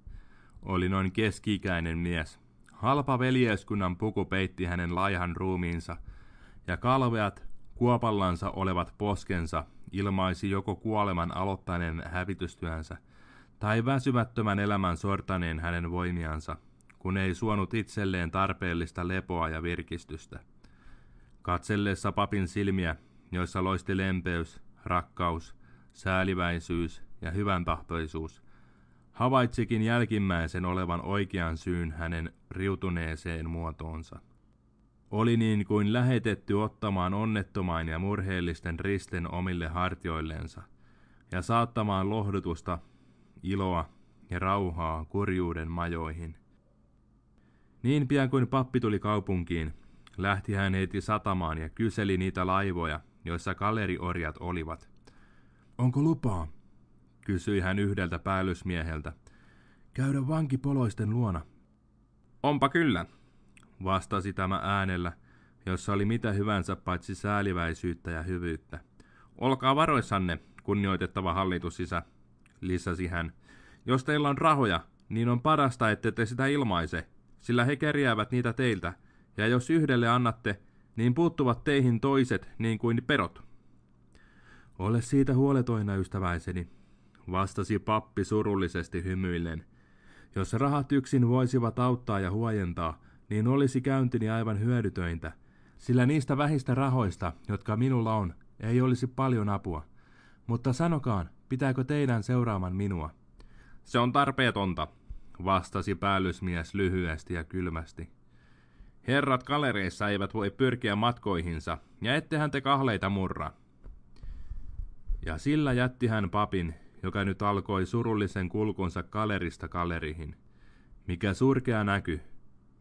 Oli noin keskikäinen mies. Halpa veljeskunnan puku peitti hänen laihan ruumiinsa, ja kalveat, kuopallansa olevat poskensa ilmaisi joko kuoleman aloittaneen hävitystyönsä tai väsymättömän elämän sortaneen hänen voimiansa, kun ei suonut itselleen tarpeellista lepoa ja virkistystä. Katsellessa papin silmiä, joissa loisti lempeys, rakkaus, sääliväisyys ja hyvän tahtoisuus, havaitsikin jälkimmäisen olevan oikean syyn hänen riutuneeseen muotoonsa. Oli niin kuin lähetetty ottamaan onnettomain ja murheellisten risten omille hartioillensa ja saattamaan lohdutusta, iloa ja rauhaa kurjuuden majoihin. Niin pian kuin pappi tuli kaupunkiin, lähti hän heti satamaan ja kyseli niitä laivoja, joissa kaleriorjat olivat. Onko lupaa? kysyi hän yhdeltä päällysmieheltä. Käydä vankipoloisten luona. Onpa kyllä, vastasi tämä äänellä, jossa oli mitä hyvänsä paitsi sääliväisyyttä ja hyvyyttä. Olkaa varoissanne, kunnioitettava hallitusisä, lisäsi hän. Jos teillä on rahoja, niin on parasta, ette te sitä ilmaise, sillä he kerjäävät niitä teiltä, ja jos yhdelle annatte, niin puuttuvat teihin toiset niin kuin perot. Ole siitä huoletoina, ystäväiseni, vastasi pappi surullisesti hymyillen. Jos rahat yksin voisivat auttaa ja huojentaa, niin olisi käyntini aivan hyödytöintä, sillä niistä vähistä rahoista, jotka minulla on, ei olisi paljon apua. Mutta sanokaan, pitääkö teidän seuraaman minua? Se on tarpeetonta, vastasi päällysmies lyhyesti ja kylmästi. Herrat kalereissa eivät voi pyrkiä matkoihinsa, ja ettehän te kahleita murra. Ja sillä jätti hän papin, joka nyt alkoi surullisen kulkunsa kalerista kalerihin. Mikä surkea näky,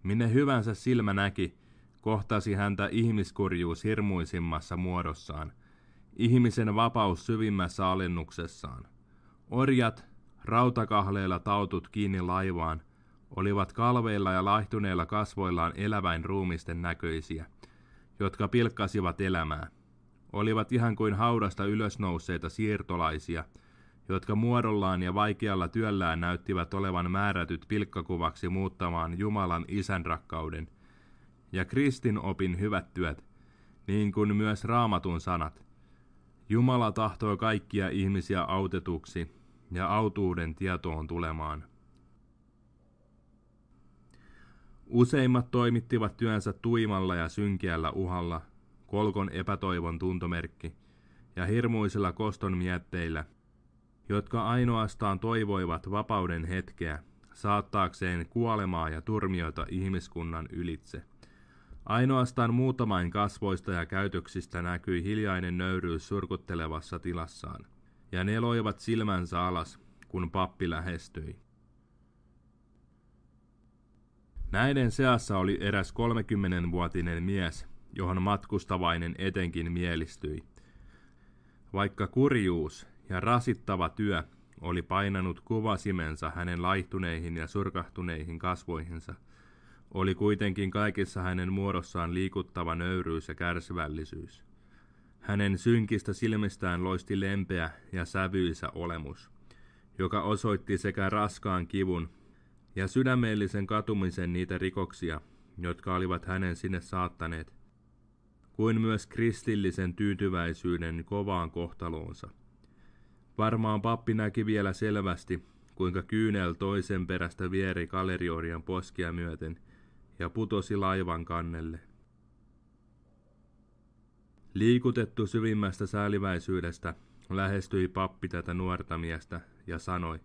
Minne hyvänsä silmä näki, kohtasi häntä ihmiskurjuus hirmuisimmassa muodossaan, ihmisen vapaus syvimmässä alennuksessaan. Orjat, rautakahleilla tautut kiinni laivaan, olivat kalveilla ja laihtuneilla kasvoillaan eläväin ruumisten näköisiä, jotka pilkkasivat elämää. Olivat ihan kuin haudasta ylösnouseita siirtolaisia – jotka muodollaan ja vaikealla työllään näyttivät olevan määrätyt pilkkakuvaksi muuttamaan Jumalan isän rakkauden ja kristin opin hyvät työt, niin kuin myös raamatun sanat. Jumala tahtoo kaikkia ihmisiä autetuksi ja autuuden tietoon tulemaan. Useimmat toimittivat työnsä tuimalla ja synkeällä uhalla, kolkon epätoivon tuntomerkki, ja hirmuisilla koston mietteillä, jotka ainoastaan toivoivat vapauden hetkeä, saattaakseen kuolemaa ja turmiota ihmiskunnan ylitse. Ainoastaan muutamain kasvoista ja käytöksistä näkyi hiljainen nöyryys surkuttelevassa tilassaan, ja ne loivat silmänsä alas, kun pappi lähestyi. Näiden seassa oli eräs 30-vuotinen mies, johon matkustavainen etenkin mielistyi. Vaikka kurjuus ja rasittava työ oli painanut kuvasimensa hänen laihtuneihin ja surkahtuneihin kasvoihinsa, oli kuitenkin kaikissa hänen muodossaan liikuttava nöyryys ja kärsivällisyys. Hänen synkistä silmistään loisti lempeä ja sävyisä olemus, joka osoitti sekä raskaan kivun ja sydämellisen katumisen niitä rikoksia, jotka olivat hänen sinne saattaneet, kuin myös kristillisen tyytyväisyyden kovaan kohtaloonsa – Varmaan pappi näki vielä selvästi, kuinka kyynel toisen perästä vieri kaleriorian poskia myöten ja putosi laivan kannelle. Liikutettu syvimmästä sääliväisyydestä lähestyi pappi tätä nuorta miestä ja sanoi,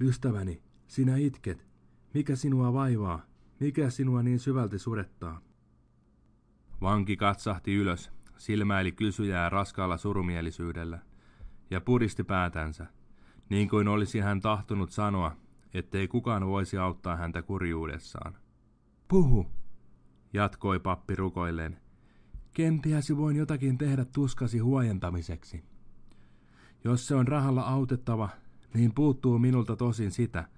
Ystäväni, sinä itket. Mikä sinua vaivaa? Mikä sinua niin syvälti surettaa? Vanki katsahti ylös, silmäili kysyjää raskaalla surumielisyydellä – ja puristi päätänsä, niin kuin olisi hän tahtonut sanoa, ettei kukaan voisi auttaa häntä kurjuudessaan. Puhu, jatkoi pappi rukoilleen. Kenties voin jotakin tehdä tuskasi huojentamiseksi. Jos se on rahalla autettava, niin puuttuu minulta tosin sitä,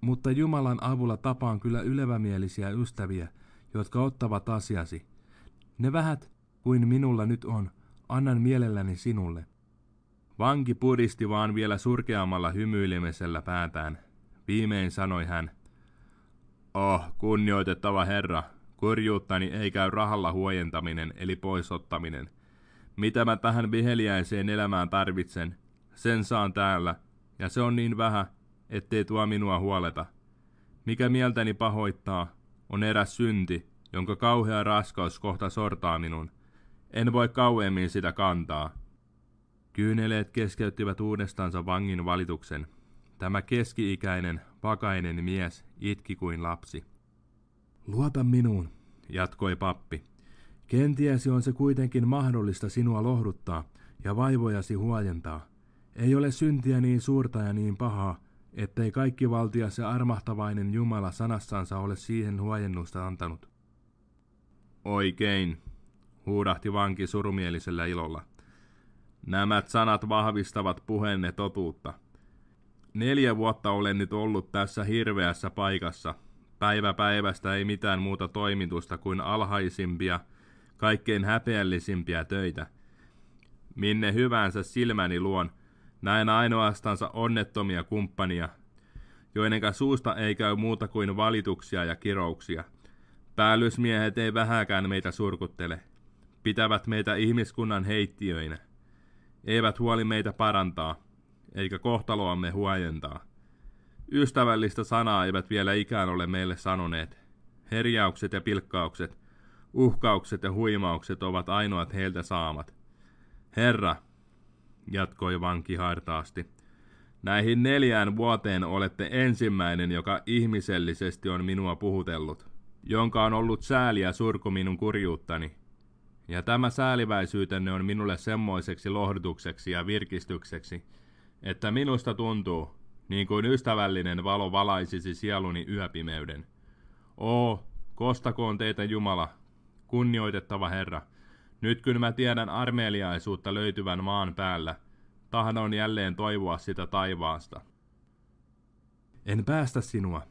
mutta Jumalan avulla tapaan kyllä ylevämielisiä ystäviä, jotka ottavat asiasi. Ne vähät kuin minulla nyt on, annan mielelläni sinulle. Vanki puristi vaan vielä surkeammalla hymyilemisellä päätään. Viimein sanoi hän, Oh, kunnioitettava herra, kurjuuttani ei käy rahalla huojentaminen eli poisottaminen. Mitä mä tähän viheliäiseen elämään tarvitsen, sen saan täällä, ja se on niin vähän, ettei tuo minua huoleta. Mikä mieltäni pahoittaa, on eräs synti, jonka kauhea raskaus kohta sortaa minun. En voi kauemmin sitä kantaa. Kyyneleet keskeyttivät uudestaansa vangin valituksen. Tämä keski-ikäinen, vakainen mies itki kuin lapsi. Luota minuun, jatkoi pappi. Kenties on se kuitenkin mahdollista sinua lohduttaa ja vaivojasi huojentaa. Ei ole syntiä niin suurta ja niin pahaa, ettei kaikki valtia se armahtavainen Jumala sanassansa ole siihen huojennusta antanut. Oikein, huudahti vanki surumielisellä ilolla. Nämä sanat vahvistavat puheenne totuutta. Neljä vuotta olen nyt ollut tässä hirveässä paikassa. Päivä päivästä ei mitään muuta toimitusta kuin alhaisimpia, kaikkein häpeällisimpiä töitä. Minne hyvänsä silmäni luon, näen ainoastansa onnettomia kumppania, joidenka suusta ei käy muuta kuin valituksia ja kirouksia. Päällysmiehet ei vähäkään meitä surkuttele. Pitävät meitä ihmiskunnan heittiöinä eivät huoli meitä parantaa, eikä kohtaloamme huojentaa. Ystävällistä sanaa eivät vielä ikään ole meille sanoneet. Herjaukset ja pilkkaukset, uhkaukset ja huimaukset ovat ainoat heiltä saamat. Herra, jatkoi vanki hartaasti, näihin neljään vuoteen olette ensimmäinen, joka ihmisellisesti on minua puhutellut, jonka on ollut sääliä surku minun kurjuuttani ja tämä sääliväisyytenne on minulle semmoiseksi lohdutukseksi ja virkistykseksi, että minusta tuntuu, niin kuin ystävällinen valo valaisisi sieluni yöpimeyden. Oo, kostakoon teitä Jumala, kunnioitettava Herra, nyt kun mä tiedän armeliaisuutta löytyvän maan päällä, tahdon jälleen toivoa sitä taivaasta. En päästä sinua,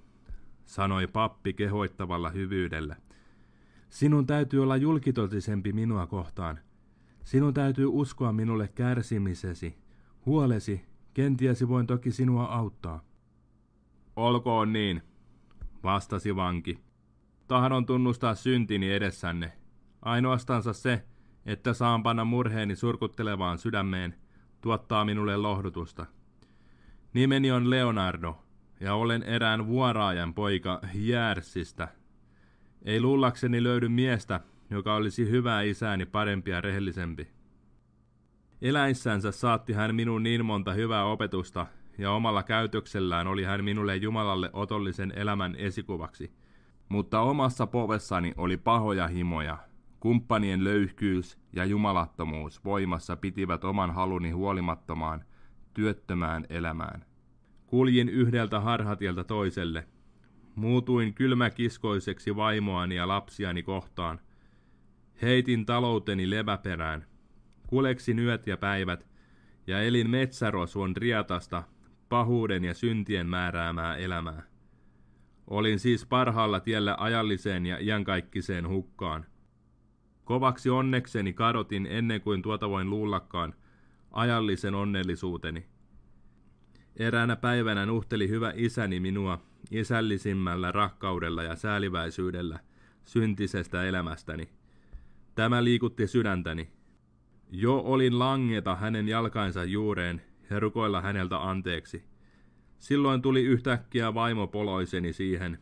sanoi pappi kehoittavalla hyvyydellä. Sinun täytyy olla julkitotisempi minua kohtaan. Sinun täytyy uskoa minulle kärsimisesi, huolesi, kentiesi voin toki sinua auttaa. Olkoon niin, vastasi vanki. Tahdon tunnustaa syntini edessänne. Ainoastansa se, että saan panna murheeni surkuttelevaan sydämeen, tuottaa minulle lohdutusta. Nimeni on Leonardo, ja olen erään vuoraajan poika Järsistä – ei luullakseni löydy miestä, joka olisi hyvä isäni parempi ja rehellisempi. Eläissänsä saatti hän minun niin monta hyvää opetusta, ja omalla käytöksellään oli hän minulle Jumalalle otollisen elämän esikuvaksi. Mutta omassa povessani oli pahoja himoja. Kumppanien löyhkyys ja jumalattomuus voimassa pitivät oman haluni huolimattomaan, työttömään elämään. Kuljin yhdeltä harhatieltä toiselle – Muutuin kylmäkiskoiseksi vaimoani ja lapsiani kohtaan. Heitin talouteni leväperään. Kuleksin yöt ja päivät ja elin metsärosvon riatasta pahuuden ja syntien määräämää elämää. Olin siis parhaalla tiellä ajalliseen ja iankaikkiseen hukkaan. Kovaksi onnekseni kadotin ennen kuin tuota voin luullakaan ajallisen onnellisuuteni – Eräänä päivänä nuhteli hyvä isäni minua isällisimmällä rakkaudella ja sääliväisyydellä syntisestä elämästäni. Tämä liikutti sydäntäni. Jo olin langeta hänen jalkainsa juureen ja rukoilla häneltä anteeksi. Silloin tuli yhtäkkiä vaimo poloiseni siihen.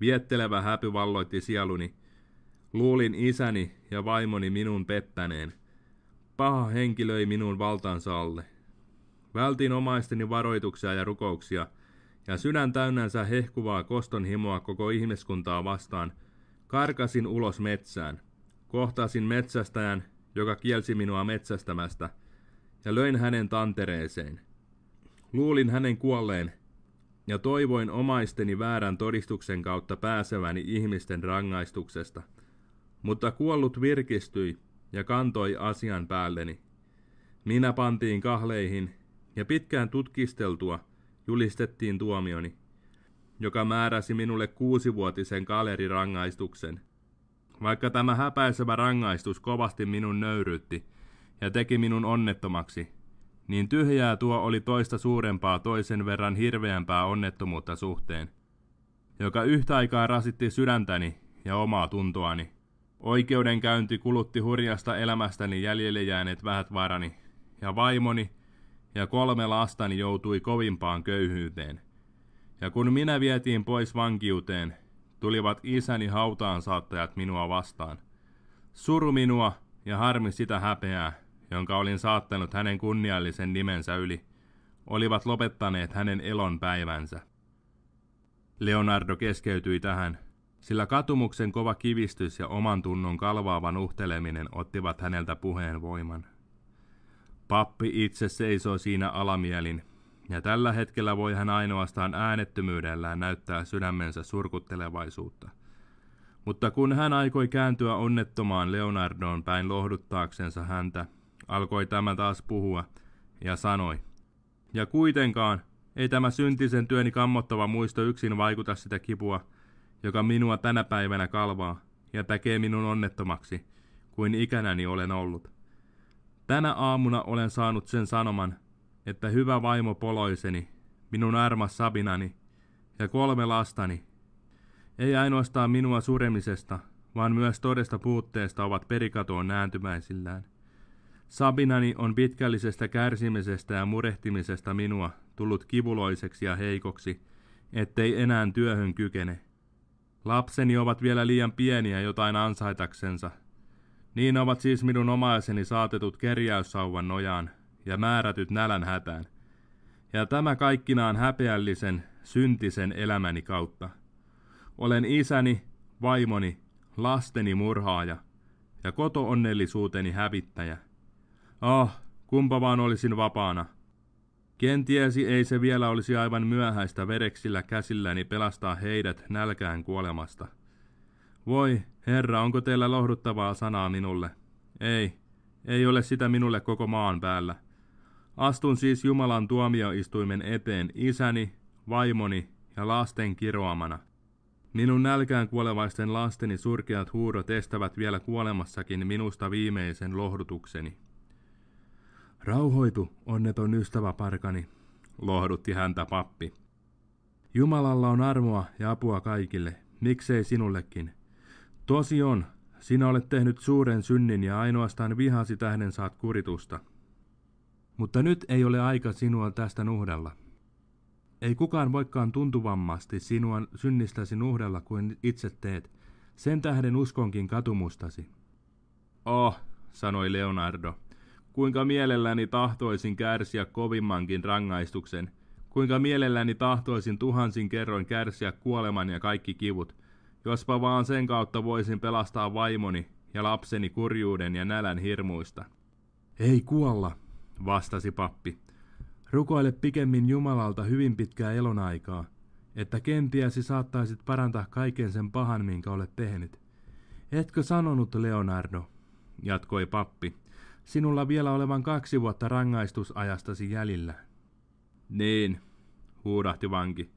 Viettelevä häpy valloitti sieluni. Luulin isäni ja vaimoni minun pettäneen. Paha henkilöi minun valtansa alle. Vältin omaisteni varoituksia ja rukouksia, ja sydän täynnänsä hehkuvaa koston himoa koko ihmiskuntaa vastaan, karkasin ulos metsään. Kohtasin metsästäjän, joka kielsi minua metsästämästä, ja löin hänen tantereeseen. Luulin hänen kuolleen, ja toivoin omaisteni väärän todistuksen kautta pääseväni ihmisten rangaistuksesta. Mutta kuollut virkistyi ja kantoi asian päälleni. Minä pantiin kahleihin ja pitkään tutkisteltua julistettiin tuomioni, joka määräsi minulle kuusivuotisen kalerirangaistuksen. Vaikka tämä häpäisevä rangaistus kovasti minun nöyryytti ja teki minun onnettomaksi, niin tyhjää tuo oli toista suurempaa toisen verran hirveämpää onnettomuutta suhteen, joka yhtä aikaa rasitti sydäntäni ja omaa tuntoani. Oikeudenkäynti kulutti hurjasta elämästäni jäljelle jääneet vähät varani, ja vaimoni ja kolme lastani joutui kovimpaan köyhyyteen. Ja kun minä vietiin pois vankiuteen, tulivat isäni hautaan saattajat minua vastaan. Suru minua ja harmi sitä häpeää, jonka olin saattanut hänen kunniallisen nimensä yli, olivat lopettaneet hänen elonpäivänsä. Leonardo keskeytyi tähän, sillä katumuksen kova kivistys ja oman tunnon kalvaavan uhteleminen ottivat häneltä puheen voiman. Pappi itse seisoi siinä alamielin, ja tällä hetkellä voi hän ainoastaan äänettömyydellään näyttää sydämensä surkuttelevaisuutta. Mutta kun hän aikoi kääntyä onnettomaan Leonardoon päin lohduttaaksensa häntä, alkoi tämä taas puhua ja sanoi, ja kuitenkaan ei tämä syntisen työni kammottava muisto yksin vaikuta sitä kipua, joka minua tänä päivänä kalvaa ja tekee minun onnettomaksi, kuin ikänäni olen ollut. Tänä aamuna olen saanut sen sanoman, että hyvä vaimo poloiseni, minun armas Sabinani ja kolme lastani, ei ainoastaan minua suremisesta, vaan myös todesta puutteesta ovat perikatoon nääntymäisillään. Sabinani on pitkällisestä kärsimisestä ja murehtimisesta minua tullut kivuloiseksi ja heikoksi, ettei enää työhön kykene. Lapseni ovat vielä liian pieniä jotain ansaitakseensa, niin ovat siis minun omaiseni saatetut kerjäyssauvan nojaan ja määrätyt nälän hätään. Ja tämä kaikkinaan häpeällisen, syntisen elämäni kautta. Olen isäni, vaimoni, lasteni murhaaja ja kotoonnellisuuteni hävittäjä. Ah, oh, kumpa vaan olisin vapaana. Kentiesi ei se vielä olisi aivan myöhäistä vereksillä käsilläni pelastaa heidät nälkään kuolemasta. Voi, Herra, onko teillä lohduttavaa sanaa minulle? Ei, ei ole sitä minulle koko maan päällä. Astun siis Jumalan tuomioistuimen eteen isäni, vaimoni ja lasten kiroamana. Minun nälkään kuolevaisten lasteni surkeat huudot estävät vielä kuolemassakin minusta viimeisen lohdutukseni. Rauhoitu, onneton ystävä parkani, lohdutti häntä pappi. Jumalalla on armoa ja apua kaikille, miksei sinullekin – Tosi on, sinä olet tehnyt suuren synnin ja ainoastaan vihasi tähden saat kuritusta. Mutta nyt ei ole aika sinua tästä nuhdella. Ei kukaan voikaan tuntuvammasti sinua synnistäsi nuhdella kuin itse teet. Sen tähden uskonkin katumustasi. Oh, sanoi Leonardo, kuinka mielelläni tahtoisin kärsiä kovimmankin rangaistuksen, kuinka mielelläni tahtoisin tuhansin kerroin kärsiä kuoleman ja kaikki kivut – Jospa vaan sen kautta voisin pelastaa vaimoni ja lapseni kurjuuden ja nälän hirmuista. Ei kuolla, vastasi pappi. Rukoile pikemmin Jumalalta hyvin pitkää elonaikaa, että kenties saattaisit parantaa kaiken sen pahan, minkä olet tehnyt. Etkö sanonut, Leonardo, jatkoi pappi, sinulla vielä olevan kaksi vuotta rangaistusajastasi jäljellä. Niin, huudahti vanki.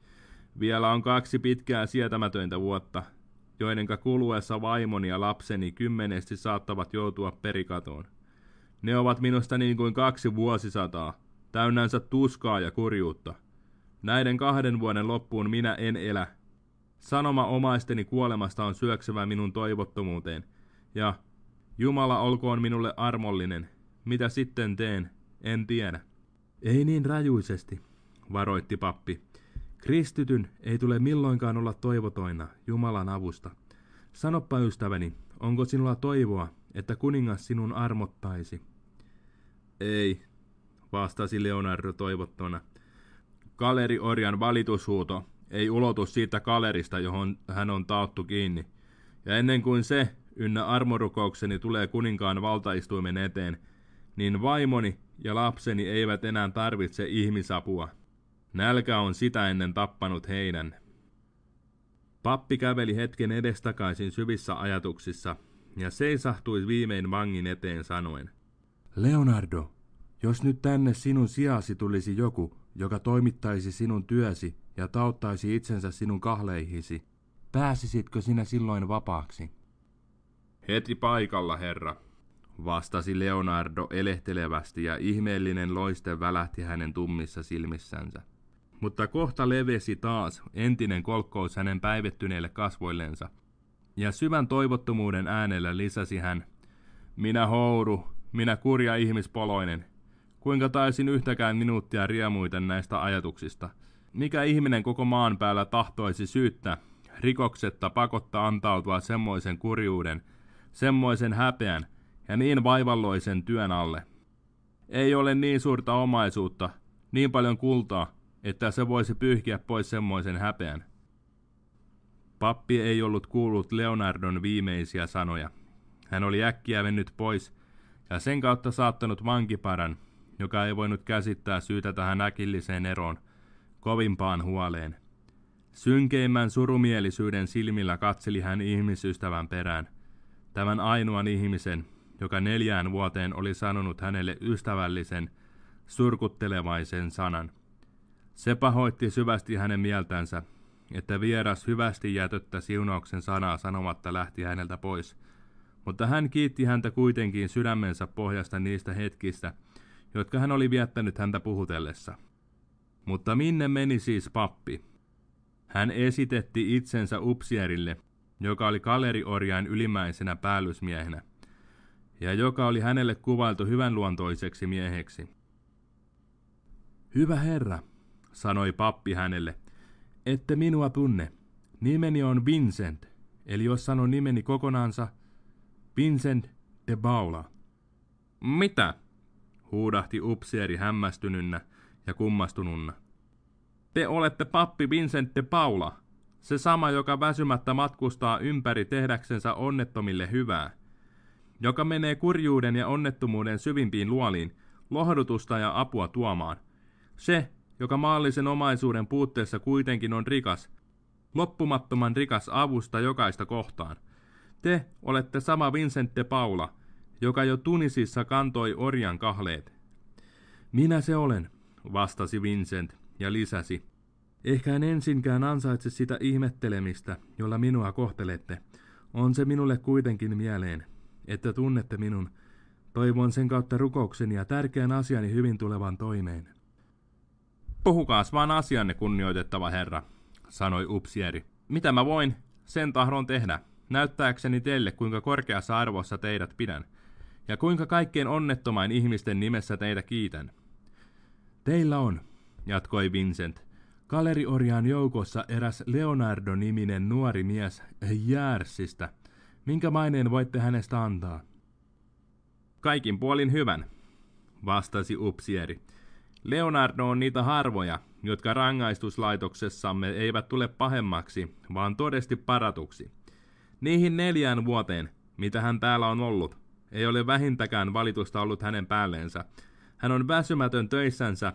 Vielä on kaksi pitkää sietämätöntä vuotta, joidenka kuluessa vaimoni ja lapseni kymmenesti saattavat joutua perikatoon. Ne ovat minusta niin kuin kaksi vuosisataa, täynnänsä tuskaa ja kurjuutta. Näiden kahden vuoden loppuun minä en elä. Sanoma omaisteni kuolemasta on syöksevä minun toivottomuuteen, ja Jumala olkoon minulle armollinen. Mitä sitten teen? En tiedä. Ei niin rajuisesti, varoitti pappi Kristityn ei tule milloinkaan olla toivotoina Jumalan avusta. Sanoppa ystäväni, onko sinulla toivoa, että kuningas sinun armottaisi? Ei, vastasi Leonardo toivottona. Kaleri Orjan valitushuuto ei ulotu siitä kalerista, johon hän on taattu kiinni. Ja ennen kuin se ynnä armorukoukseni tulee kuninkaan valtaistuimen eteen, niin vaimoni ja lapseni eivät enää tarvitse ihmisapua. Nälkä on sitä ennen tappanut heidän. Pappi käveli hetken edestakaisin syvissä ajatuksissa ja seisahtui viimein vangin eteen sanoen. Leonardo, jos nyt tänne sinun sijasi tulisi joku, joka toimittaisi sinun työsi ja tauttaisi itsensä sinun kahleihisi, pääsisitkö sinä silloin vapaaksi? Heti paikalla, herra, vastasi Leonardo elehtelevästi ja ihmeellinen loiste välähti hänen tummissa silmissänsä. Mutta kohta levesi taas entinen kolkkous hänen päivettyneille kasvoillensa. Ja syvän toivottomuuden äänellä lisäsi hän, minä houru, minä kurja ihmispoloinen. Kuinka taisin yhtäkään minuuttia riemuita näistä ajatuksista? Mikä ihminen koko maan päällä tahtoisi syyttä, rikoksetta pakotta antautua semmoisen kurjuuden, semmoisen häpeän ja niin vaivalloisen työn alle? Ei ole niin suurta omaisuutta, niin paljon kultaa, että se voisi pyyhkiä pois semmoisen häpeän. Pappi ei ollut kuullut Leonardon viimeisiä sanoja. Hän oli äkkiä mennyt pois ja sen kautta saattanut vankiparan, joka ei voinut käsittää syytä tähän äkilliseen eroon, kovimpaan huoleen. Synkeimmän surumielisyyden silmillä katseli hän ihmisystävän perään, tämän ainoan ihmisen, joka neljään vuoteen oli sanonut hänelle ystävällisen, surkuttelevaisen sanan – se pahoitti syvästi hänen mieltänsä, että vieras hyvästi jätöttä siunauksen sanaa sanomatta lähti häneltä pois, mutta hän kiitti häntä kuitenkin sydämensä pohjasta niistä hetkistä, jotka hän oli viettänyt häntä puhutellessa. Mutta minne meni siis pappi? Hän esitetti itsensä upsierille, joka oli kaleriorjain ylimmäisenä päällysmiehenä, ja joka oli hänelle kuvailtu hyvänluontoiseksi mieheksi. Hyvä herra, sanoi pappi hänelle, ette minua tunne. Nimeni on Vincent, eli jos sanon nimeni kokonaansa, Vincent de Baula. Mitä? huudahti upseeri hämmästynynnä ja kummastununna. Te olette pappi Vincent de Paula, se sama, joka väsymättä matkustaa ympäri tehdäksensä onnettomille hyvää, joka menee kurjuuden ja onnettomuuden syvimpiin luoliin, lohdutusta ja apua tuomaan. Se, joka maallisen omaisuuden puutteessa kuitenkin on rikas, loppumattoman rikas avusta jokaista kohtaan. Te olette sama Vincent de Paula, joka jo Tunisissa kantoi orjan kahleet. Minä se olen, vastasi Vincent ja lisäsi. Ehkä en ensinkään ansaitse sitä ihmettelemistä, jolla minua kohtelette. On se minulle kuitenkin mieleen, että tunnette minun. Toivon sen kautta rukouksen ja tärkeän asiani hyvin tulevan toimeen. Puhukaas vaan asianne, kunnioitettava herra, sanoi upsieri. Mitä mä voin, sen tahdon tehdä, näyttääkseni teille kuinka korkeassa arvossa teidät pidän, ja kuinka kaikkien onnettomain ihmisten nimessä teitä kiitän. Teillä on, jatkoi Vincent, Kaleriorjaan joukossa eräs Leonardo-niminen nuori mies Jäärsistä. Minkä maineen voitte hänestä antaa? Kaikin puolin hyvän, vastasi upsieri Leonardo on niitä harvoja, jotka rangaistuslaitoksessamme eivät tule pahemmaksi, vaan todesti paratuksi. Niihin neljään vuoteen, mitä hän täällä on ollut, ei ole vähintäkään valitusta ollut hänen päälleensä. Hän on väsymätön töissänsä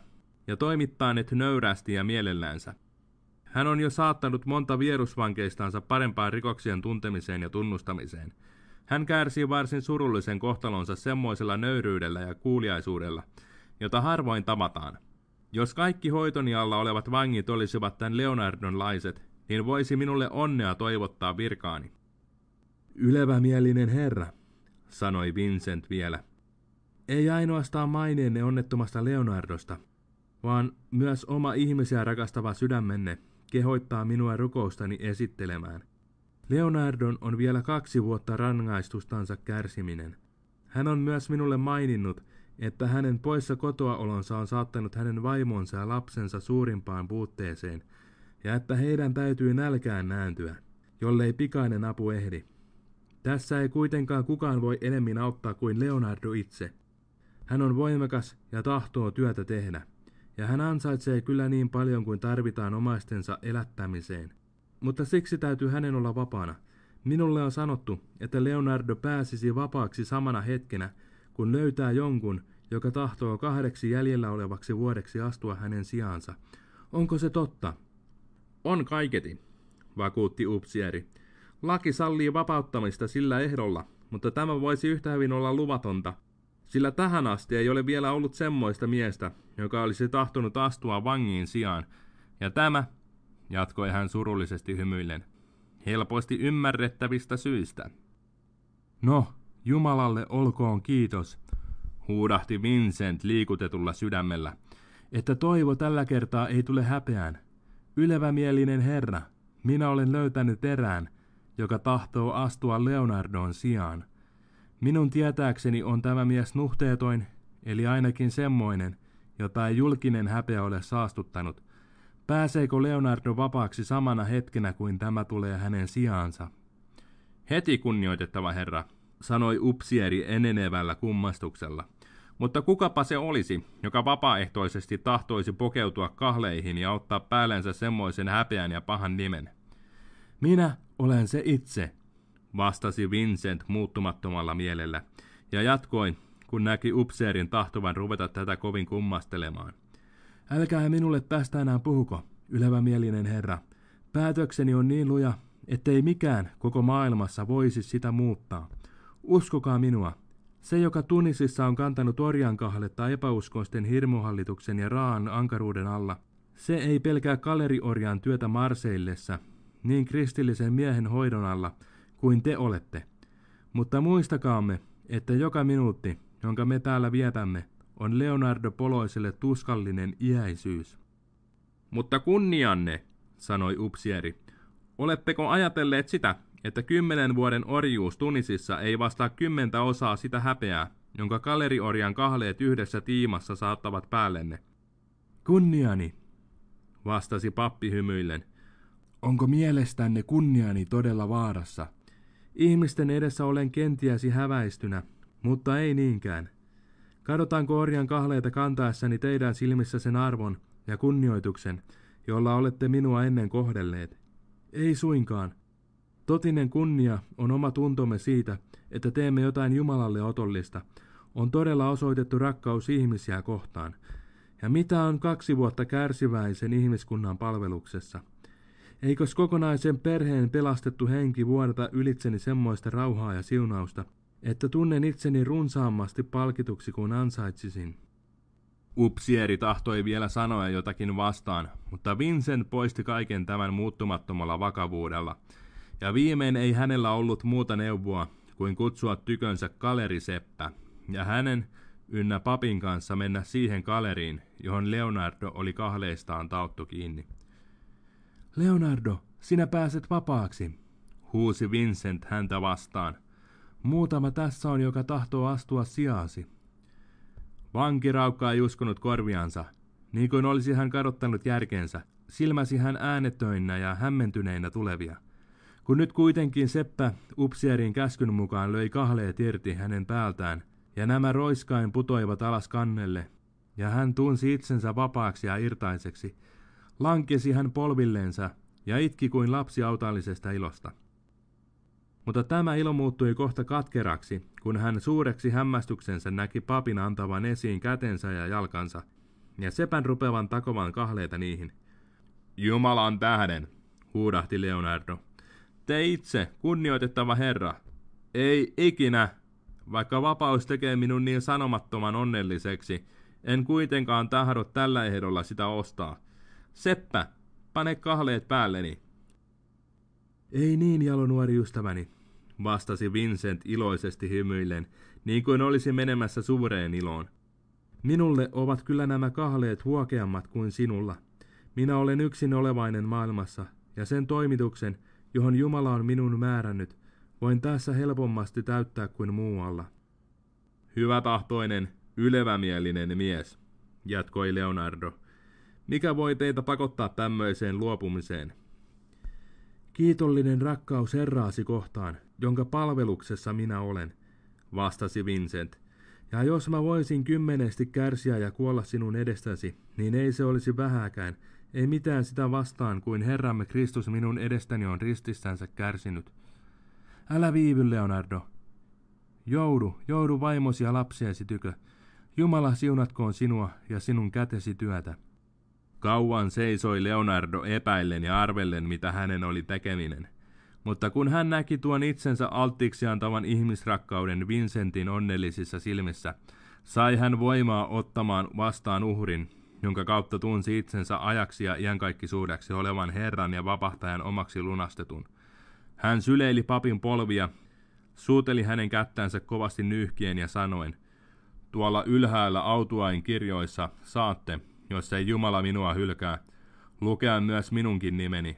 ja toimittaa nyt nöyrästi ja mielelläänsä. Hän on jo saattanut monta vierusvankeistansa parempaan rikoksien tuntemiseen ja tunnustamiseen. Hän kärsii varsin surullisen kohtalonsa semmoisella nöyryydellä ja kuuliaisuudella – jota harvoin tavataan. Jos kaikki hoitoni alla olevat vangit olisivat tämän Leonardon laiset, niin voisi minulle onnea toivottaa virkaani. Ylevämielinen herra, sanoi Vincent vielä. Ei ainoastaan maineenne onnettomasta Leonardosta, vaan myös oma ihmisiä rakastava sydämenne kehoittaa minua rukoustani esittelemään. Leonardon on vielä kaksi vuotta rangaistustansa kärsiminen. Hän on myös minulle maininnut, että hänen poissa kotoaolonsa on saattanut hänen vaimonsa ja lapsensa suurimpaan puutteeseen, ja että heidän täytyy nälkään nääntyä, jollei pikainen apu ehdi. Tässä ei kuitenkaan kukaan voi enemmän auttaa kuin Leonardo itse. Hän on voimakas ja tahtoo työtä tehdä, ja hän ansaitsee kyllä niin paljon kuin tarvitaan omaistensa elättämiseen. Mutta siksi täytyy hänen olla vapaana. Minulle on sanottu, että Leonardo pääsisi vapaaksi samana hetkenä, kun löytää jonkun, joka tahtoo kahdeksi jäljellä olevaksi vuodeksi astua hänen sijaansa. Onko se totta? On kaiketi, vakuutti Upsieri. Laki sallii vapauttamista sillä ehdolla, mutta tämä voisi yhtä hyvin olla luvatonta, sillä tähän asti ei ole vielä ollut semmoista miestä, joka olisi tahtonut astua vangiin sijaan. Ja tämä, jatkoi hän surullisesti hymyillen, helposti ymmärrettävistä syistä. No, Jumalalle olkoon kiitos, huudahti Vincent liikutetulla sydämellä, että toivo tällä kertaa ei tule häpeään. Ylevämielinen herra, minä olen löytänyt erään, joka tahtoo astua Leonardon sijaan. Minun tietääkseni on tämä mies nuhteetoin, eli ainakin semmoinen, jota ei julkinen häpeä ole saastuttanut. Pääseekö Leonardo vapaaksi samana hetkenä kuin tämä tulee hänen sijaansa? Heti kunnioitettava herra, sanoi Upsieri enenevällä kummastuksella. Mutta kukapa se olisi, joka vapaaehtoisesti tahtoisi pokeutua kahleihin ja ottaa päällensä semmoisen häpeän ja pahan nimen? Minä olen se itse, vastasi Vincent muuttumattomalla mielellä, ja jatkoi, kun näki upseerin tahtovan ruveta tätä kovin kummastelemaan. Älkää minulle tästä enää puhuko, ylevämielinen herra. Päätökseni on niin luja, ettei mikään koko maailmassa voisi sitä muuttaa. Uskokaa minua. Se, joka Tunisissa on kantanut kahletta epäuskoisten hirmuhallituksen ja raan ankaruuden alla, se ei pelkää kaleriorjan työtä Marseillessa, niin kristillisen miehen hoidon alla kuin te olette. Mutta muistakaamme, että joka minuutti, jonka me täällä vietämme, on Leonardo Poloiselle tuskallinen iäisyys. Mutta kunnianne, sanoi upsieri. Oletteko ajatelleet sitä, että kymmenen vuoden orjuus Tunisissa ei vastaa kymmentä osaa sitä häpeää, jonka kaleriorjan kahleet yhdessä tiimassa saattavat päällenne. Kunniani, vastasi pappi hymyillen. Onko mielestänne kunniani todella vaarassa? Ihmisten edessä olen kentiäsi häväistynä, mutta ei niinkään. Kadotaanko orjan kahleita kantaessani teidän silmissä sen arvon ja kunnioituksen, jolla olette minua ennen kohdelleet? Ei suinkaan. Totinen kunnia on oma tuntomme siitä, että teemme jotain Jumalalle otollista. On todella osoitettu rakkaus ihmisiä kohtaan. Ja mitä on kaksi vuotta kärsiväisen ihmiskunnan palveluksessa? Eikös kokonaisen perheen pelastettu henki vuodata ylitseni semmoista rauhaa ja siunausta, että tunnen itseni runsaammasti palkituksi kuin ansaitsisin? Upsieri tahtoi vielä sanoa jotakin vastaan, mutta Vincent poisti kaiken tämän muuttumattomalla vakavuudella – ja viimein ei hänellä ollut muuta neuvoa kuin kutsua tykönsä kaleriseppä, ja hänen ynnä papin kanssa mennä siihen kaleriin, johon Leonardo oli kahleistaan tauttu kiinni. Leonardo, sinä pääset vapaaksi, huusi Vincent häntä vastaan. Muutama tässä on, joka tahtoo astua sijaasi. raukkaa ei uskonut korviansa, niin kuin olisi hän kadottanut järkensä. Silmäsi hän äänetöinä ja hämmentyneinä tulevia – kun nyt kuitenkin Seppä Upsierin käskyn mukaan löi kahleet irti hänen päältään, ja nämä roiskain putoivat alas kannelle, ja hän tunsi itsensä vapaaksi ja irtaiseksi, lankesi hän polvilleensa ja itki kuin lapsi autallisesta ilosta. Mutta tämä ilo muuttui kohta katkeraksi, kun hän suureksi hämmästyksensä näki papin antavan esiin kätensä ja jalkansa, ja sepän rupevan takovan kahleita niihin. Jumalan tähden, huudahti Leonardo. Te itse, kunnioitettava Herra, ei ikinä, vaikka vapaus tekee minun niin sanomattoman onnelliseksi, en kuitenkaan tahdo tällä ehdolla sitä ostaa. Seppä, pane kahleet päälleni. Ei niin, jalo nuori ystäväni, vastasi Vincent iloisesti hymyillen, niin kuin olisi menemässä suureen iloon. Minulle ovat kyllä nämä kahleet huokeammat kuin sinulla. Minä olen yksin olevainen maailmassa, ja sen toimituksen – johon Jumala on minun määrännyt, voin tässä helpommasti täyttää kuin muualla. Hyvätahtoinen, ylevämielinen mies, jatkoi Leonardo. Mikä voi teitä pakottaa tämmöiseen luopumiseen? Kiitollinen rakkaus herraasi kohtaan, jonka palveluksessa minä olen, vastasi Vincent. Ja jos mä voisin kymmenesti kärsiä ja kuolla sinun edestäsi, niin ei se olisi vähäkään, ei mitään sitä vastaan, kuin Herramme Kristus minun edestäni on ristissänsä kärsinyt. Älä viivy, Leonardo. Joudu, joudu vaimosi ja lapsiesi tykö. Jumala siunatkoon sinua ja sinun kätesi työtä. Kauan seisoi Leonardo epäillen ja arvellen, mitä hänen oli tekeminen. Mutta kun hän näki tuon itsensä alttiiksi antavan ihmisrakkauden Vincentin onnellisissa silmissä, sai hän voimaa ottamaan vastaan uhrin jonka kautta tunsi itsensä ajaksi ja iänkaikkisuudeksi olevan Herran ja vapahtajan omaksi lunastetun. Hän syleili papin polvia, suuteli hänen kättänsä kovasti nyyhkien ja sanoen, Tuolla ylhäällä autuain kirjoissa saatte, jos ei Jumala minua hylkää, lukea myös minunkin nimeni.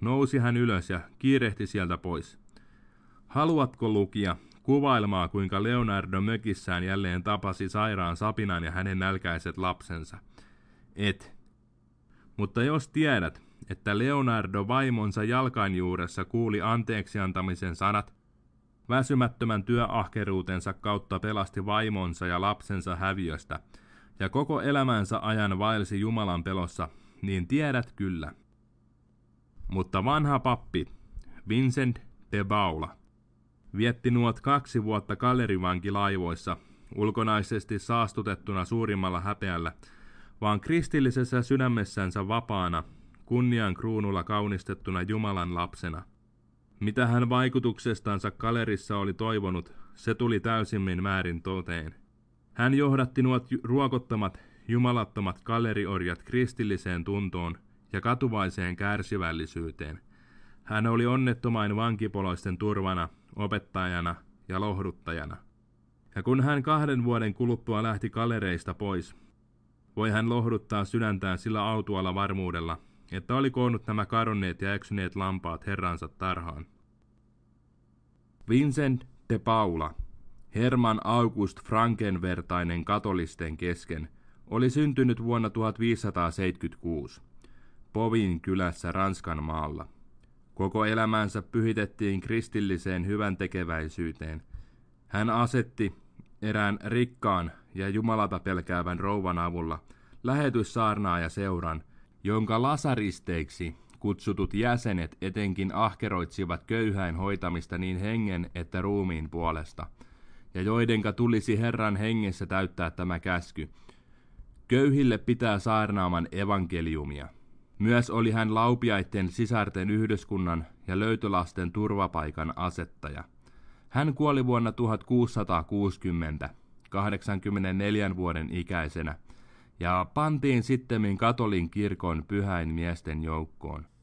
Nousi hän ylös ja kiirehti sieltä pois. Haluatko lukia kuvailmaa, kuinka Leonardo mökissään jälleen tapasi sairaan sapinan ja hänen nälkäiset lapsensa – et. Mutta jos tiedät, että Leonardo vaimonsa jalkainjuuressa kuuli anteeksiantamisen sanat, väsymättömän työahkeruutensa kautta pelasti vaimonsa ja lapsensa häviöstä, ja koko elämänsä ajan vaelsi Jumalan pelossa, niin tiedät kyllä. Mutta vanha pappi, Vincent de Baula, vietti nuot kaksi vuotta galerivankilaivoissa, ulkonaisesti saastutettuna suurimmalla häpeällä – vaan kristillisessä sydämessänsä vapaana, kunnian kruunulla kaunistettuna Jumalan lapsena. Mitä hän vaikutuksestansa kalerissa oli toivonut, se tuli täysimmin määrin toteen. Hän johdatti nuot ruokottamat, jumalattomat kaleriorjat kristilliseen tuntoon ja katuvaiseen kärsivällisyyteen. Hän oli onnettomain vankipoloisten turvana, opettajana ja lohduttajana. Ja kun hän kahden vuoden kuluttua lähti kalereista pois, voi hän lohduttaa sydäntään sillä autualla varmuudella, että oli koonnut nämä kadonneet ja eksyneet lampaat herransa tarhaan. Vincent de Paula, Herman August Frankenvertainen katolisten kesken, oli syntynyt vuonna 1576 Povin kylässä Ranskan maalla. Koko elämänsä pyhitettiin kristilliseen hyväntekeväisyyteen. Hän asetti erään rikkaan ja Jumalata pelkäävän rouvan avulla lähetyssaarnaaja seuran, jonka lasaristeiksi kutsutut jäsenet etenkin ahkeroitsivat köyhäin hoitamista niin hengen että ruumiin puolesta, ja joidenka tulisi Herran hengessä täyttää tämä käsky. Köyhille pitää saarnaaman evankeliumia. Myös oli hän laupiaitten sisarten yhdyskunnan ja löytölasten turvapaikan asettaja. Hän kuoli vuonna 1660. 84 vuoden ikäisenä ja pantiin sittemmin katolin kirkon pyhäin miesten joukkoon.